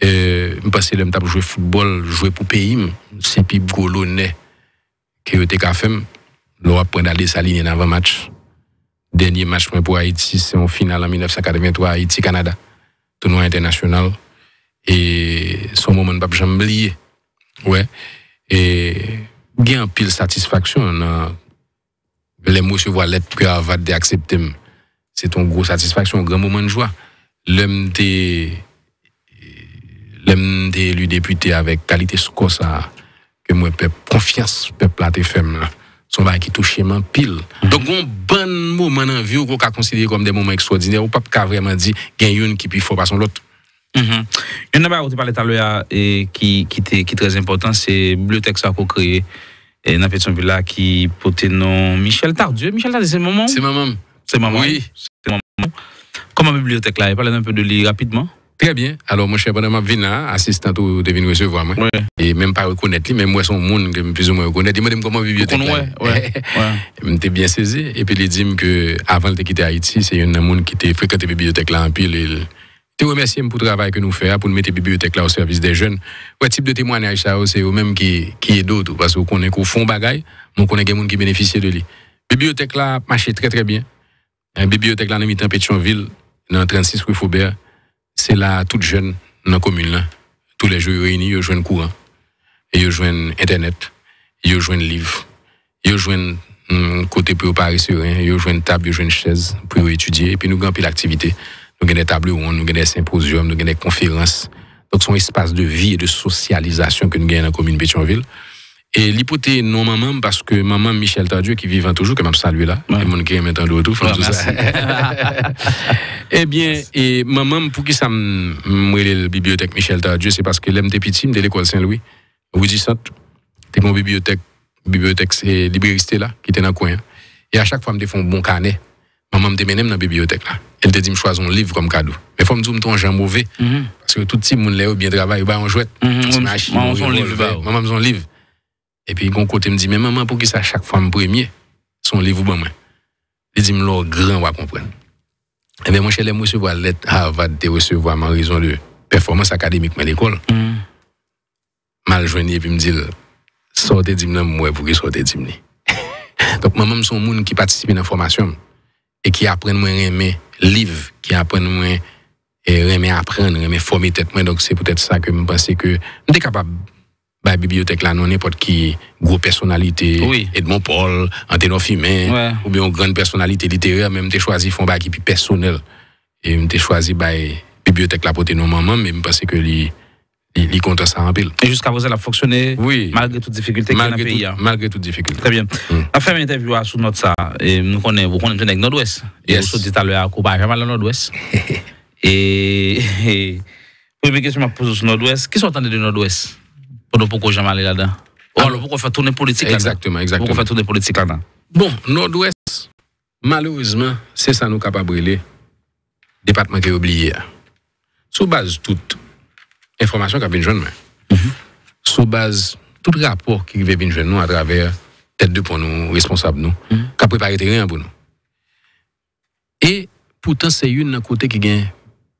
Je pense que je jouer football, jouer pour pays, c'est plus gros l'honneur que vous avez fait, a sa ligne avant le match. Dernier match pour Haïti, c'est en finale en 1983, Haïti-Canada, tournoi international. Et son moment, je pas jamais Ouais. Et il y a une pile satisfaction dans les voir que avant C'est une grosse satisfaction, un grand moment de joie. L'homme des élu député avec qualité score ça ke mwen pep profyas pep la te fem la, son la ki touche man pil. Mm. Donk bon ban mou manan vi ou kou ka konsidye kom de mouman ek swadine, ou pap ka vreman di gen yon ki pi fò bason lot. Mm-hmm. Yon nabar ou te pale taloya e, ki te ki trez impotant, se bibliotek sa kou kreye e, nan fet son villa ki pote nan Michel Tardieu. Michel Tardieu, se momon? Se momon. Se momon? Oui. Se momon. Koman bi bibliotek la? E pale nan un peu de li rapidman? Très bien. Alors, mon cher bonhomme, Vina, là, assistant, ou je recevoir moi. Ouais. Et même pas reconnaître lui, même moi, son monde, que plus ou moins reconnaître. Il m'a dit comment bibliothèque. Ouais, ouais. Je bien saisi. Et puis, il dit que avant de quitter Haïti, c'est un monde qui était fréquenté bibliothèque là, en pile. Il te remercie pour le travail que nous faisons, pour mettre la bibliothèque là au service des jeunes. Ouais, type de témoignage, ça, c'est eux même qui, qui est d'autres. Parce qu'on connaît qu'au fond, bagaille, on connaît des gens qui bénéficient de lui. Bibliothèque là marchait très, très bien. La hein, bibliothèque là, nous mettons en Pétionville, dans 36 rue Faubert c'est là les jeune dans la commune Tous les jours, ils réunis, ils jouent courant, ils jouent internet, ils jouent livre, ils jouent hum, côté pour parler sur ils jouent une table, ils jouent une chaise pour étudier et puis nous avons l'activité. Nous avons des tables rondes, nous avons des symposiums, nous avons des conférences. Donc c'est un espace de vie et de socialisation que nous avons dans la commune de Bétionville. Et l'hypothèse, non, maman, parce que maman Michel Tardieu, qui vivent toujours, que m'a salué là, et mon qui est en retour, tout ça. eh bien, et maman, pour qui ça m'a la bibliothèque Michel Tardieu, c'est parce que l'MT de l'école Saint-Louis, vous dites ça, t'es mon bibliothèque, bibliothèque, c'est librairie là, qui était dans le coin. Et à chaque fois, me font un bon carnet. Maman me même dans la bibliothèque là. Elle te dit, me choisis un livre comme cadeau. Mais faut me dire, un un mauvais. Mm-hmm. Parce que tout le monde, là, bien travail, bah, on jouette. Mm-hmm. Maman, on livre. E pi yon kote m di, mè mè mè pou ki sa chak fèm prèmye, son liv ou mè mè. Li di m lò gran wè kompren. Mè mè mè chè lè m wè se wè let avat de wè se wè mè rizon lè performans akademik mè l'ekol. Mm. Mal jwenye pi m di, sortè di m lè m wè pou ki sortè di m lè. Dok mè mè m son moun ki patisipè nan fòmasyon e ki apren mè rèmè liv, ki apren mè e rèmè apren, rèmè fòmè tèt mè. Donk se pou tèt sa ke m pwase ke m de kapab la bah, bibliothèque là, non n'importe qui, gros personnalité, Edmond Paul, Antonin Fimé, ou bien une grande personnalité littéraire, même t'es choisi font bail qui plus personnel. Et t'es choisi bail bibliothèque là pour tes maman mais parce que les il compte ça en pile. Et jusqu'à vous, elle a fonctionné malgré toutes difficultés malgré qu'il y a dans le pays. Hein. Malgré Très bien. Mm. La fin une interview hein, sur notre ça, et nous connaissons, vous connaissez le Nord-Ouest. Et vous dit tout à l'heure, Kouba, jamais le Nord-Ouest. et, et, première question que je me pose sur le Nord-Ouest, qui sont entendez de Nord-Ouest pourquoi jamais aller là-dedans ah. alors pourquoi faire tourner politique là-dedans Exactement, exactement. Pourquoi faire tourner politique là-dedans Bon, Nord-Ouest, malheureusement, c'est ça nous capable de département qui est oublié. Sous base toute information qui a bien jeune, mhm. sous base tout rapport qui vient été nous à travers tête de pour nous, responsable nous, mhm. qui mm a préparé rien pour nous. Et pourtant, c'est une côté qui gagne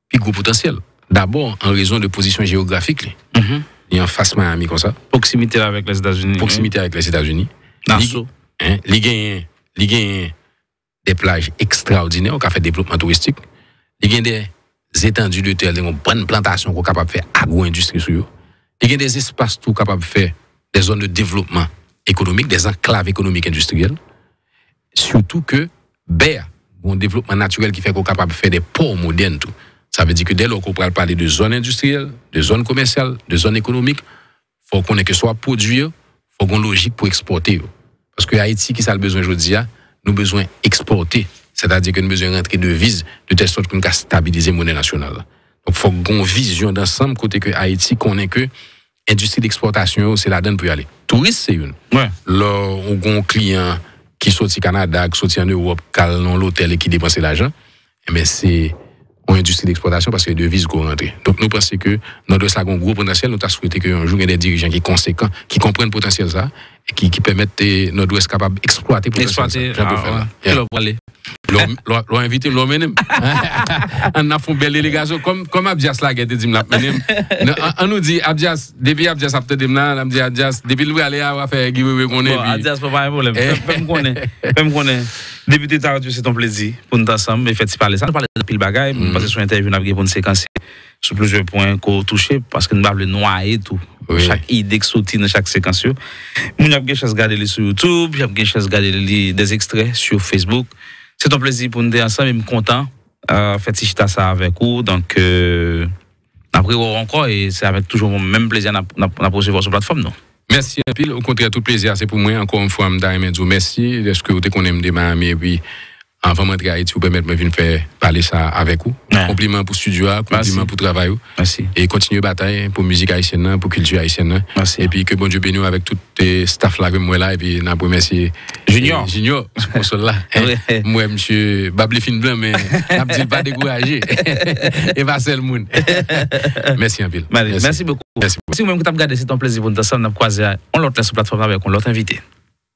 plus gros potentiel. D'abord, en raison de position géographique. -hmm il y a en face Miami comme ça. Proximité avec les États-Unis. Proximité hein. avec les États-Unis. Nassau. Il y a des plages extraordinaires qui a fait développement touristique. Il y a des étendues de terre, des bonnes plantations qui sont capables de faire agro-industrie Il y a des espaces tout capables de faire des zones de développement économique, des enclaves économiques industrielles. Surtout que BER, un développement naturel qui fait qu'on est capable de faire des ports modernes tout. Ça veut dire que dès lors qu'on parle de zone industrielle, de zone commerciale, de zone économique, faut qu'on ait que soit produire, faut qu'on logique pour exporter. Parce que Haïti, qui a le besoin aujourd'hui, hein, nous besoin d'exporter. C'est-à-dire que nous besoin rentrer de vise de telle sorte qu'on stabiliser la monnaie nationale. Donc, faut qu'on vision d'ensemble côté que Haïti, qu'on ait que industrie d'exportation, c'est la donne pour y aller. Touriste, c'est une. Ouais. Là, a un client qui sortit du Canada, qui sortit en Europe, qui a l'hôtel et qui dépense l'argent. Mais eh ben, c'est ou industrie d'exploitation parce que les devises vont rentrer. Donc nous pensons que dans le second gros potentiel, nous avons souhaité qu'un jour il y ait des dirigeants qui conséquents, qui comprennent le potentiel ça qui, qui permettent les Nord-Ouest capables d'exploiter pour exploiter. L'ont invité, l'ont mené. On a fait une belle délégation. Comme, comme Abdias l'a qui dit, l'a mené. On nous dit, Abdias, depuis Abdias, après dit, on dit, Abdias, depuis le aller à faire Guy Wewe qu'on est. Abdias, pas de problème. Même qu'on est. Même qu'on est. Député Tardieu, c'est ton plaisir pour nous ensemble. Mais faites-y parler ça. Nous parlons de pile bagaille. Mm. Parce que sur l'interview, on a pris pour une séquence sur plusieurs points qu'on touché parce que nous avons le noyer tout. Chaque idée qui sortit dans chaque séquence. Nous avons des choses regarder sur YouTube, nous avons des choses regarder des extraits sur Facebook. C'est un plaisir pour nous ensemble, et je suis content. de euh, fait si je ça avec vous. Donc, euh, après, on encore et c'est avec toujours le même plaisir d'approcher votre plateforme, non? Merci pile. Au contraire, tout plaisir. C'est pour moi, encore une fois, me vous merci. Est-ce que vous connaissez des mamies et puis avant d'entrer ici, si vous permettez de venir faire parler ça avec vous. Compliment pour le studio, compliment pour le travail. Merci. Et continuez la bataille pour la musique haïtienne, pour la culture haïtienne. Merci. Et puis que bon Dieu bénisse avec tout les staff là, comme moi et puis nous remercie. Eh, Junior. Junior, ce console là. Moi, monsieur, Babli Fin Blanc, mais je ne pas découragé. et pas le monde. Merci en ville. Merci. Merci beaucoup. Merci. Si vous-même, vous avez regardé, c'est un plaisir pour nous ensemble. On sur la plateforme avec, on invité.